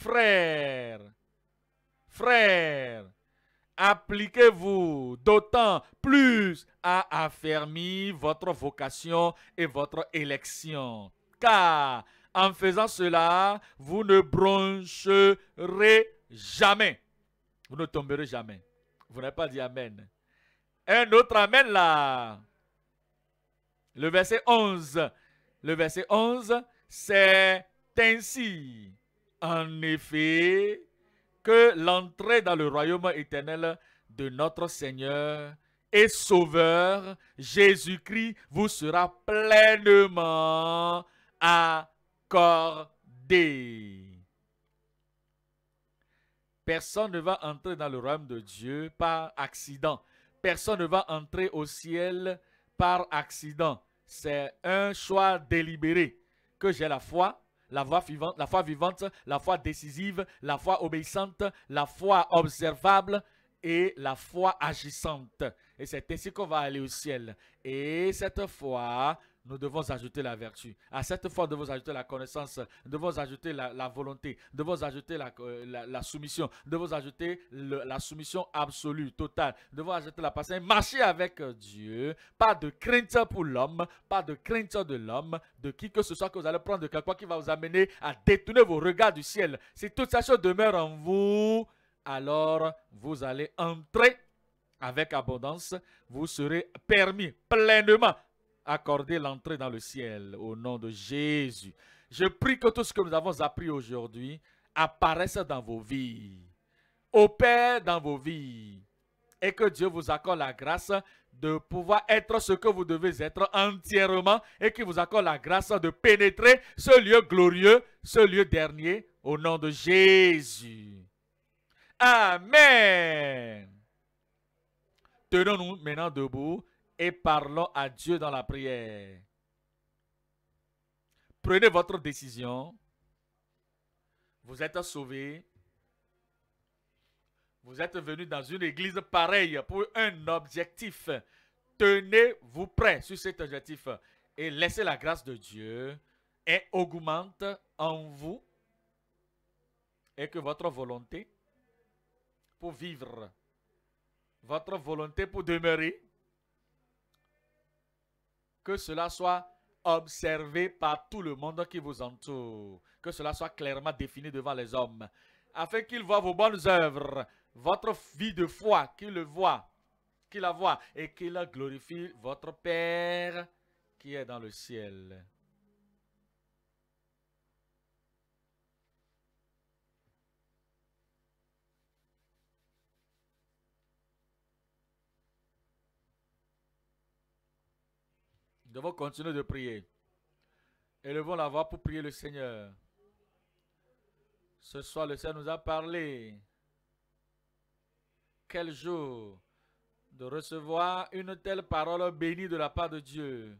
Frère, frère, appliquez-vous d'autant plus à affermir votre vocation et votre élection. Car en faisant cela, vous ne broncherez jamais. Vous ne tomberez jamais. Vous n'avez pas dit Amen. Un autre Amen là. Le verset 11. Le verset 11, c'est ainsi en effet que l'entrée dans le royaume éternel de notre Seigneur et Sauveur Jésus-Christ vous sera pleinement accordée. Personne ne va entrer dans le royaume de Dieu par accident. Personne ne va entrer au ciel par accident. C'est un choix délibéré. Que j'ai la foi, la foi vivante, la foi décisive, la foi obéissante, la foi observable et la foi agissante. Et c'est ainsi qu'on va aller au ciel. Et cette foi nous devons ajouter la vertu. À cette fois, nous devons ajouter la connaissance, nous devons ajouter la, volonté, nous devons ajouter la, euh, soumission, nous devons ajouter la soumission absolue, totale, nous devons ajouter la patience. Marcher avec Dieu, pas de crainte pour l'homme, pas de crainte de l'homme, de qui que ce soit que vous allez prendre, de quelqu'un qui va vous amener à détourner vos regards du ciel. Si toute cette chose demeure en vous, alors vous allez entrer avec abondance, vous serez permis pleinement accorder l'entrée dans le ciel au nom de Jésus. Je prie que tout ce que nous avons appris aujourd'hui apparaisse dans vos vies, opère dans vos vies et que Dieu vous accorde la grâce de pouvoir être ce que vous devez être entièrement et qu'il vous accorde la grâce de pénétrer ce lieu glorieux, ce lieu dernier, au nom de Jésus. Amen. Tenons-nous maintenant debout et parlons à Dieu dans la prière. Prenez votre décision. Vous êtes sauvé. Vous êtes venu dans une église pareille pour un objectif. Tenez-vous prêt sur cet objectif et laissez la grâce de Dieu et augmente en vous et que votre volonté pour vivre, votre volonté pour demeurer, que cela soit observé par tout le monde qui vous entoure, que cela soit clairement défini devant les hommes, afin qu'ils voient vos bonnes œuvres, votre vie de foi, qu'ils le voient, la voient, et qu'ils glorifient votre Père qui est dans le ciel. Nous devons continuer de prier. Élevons la voix pour prier le Seigneur. Ce soir, le Seigneur nous a parlé. Quel jour de recevoir une telle parole bénie de la part de Dieu.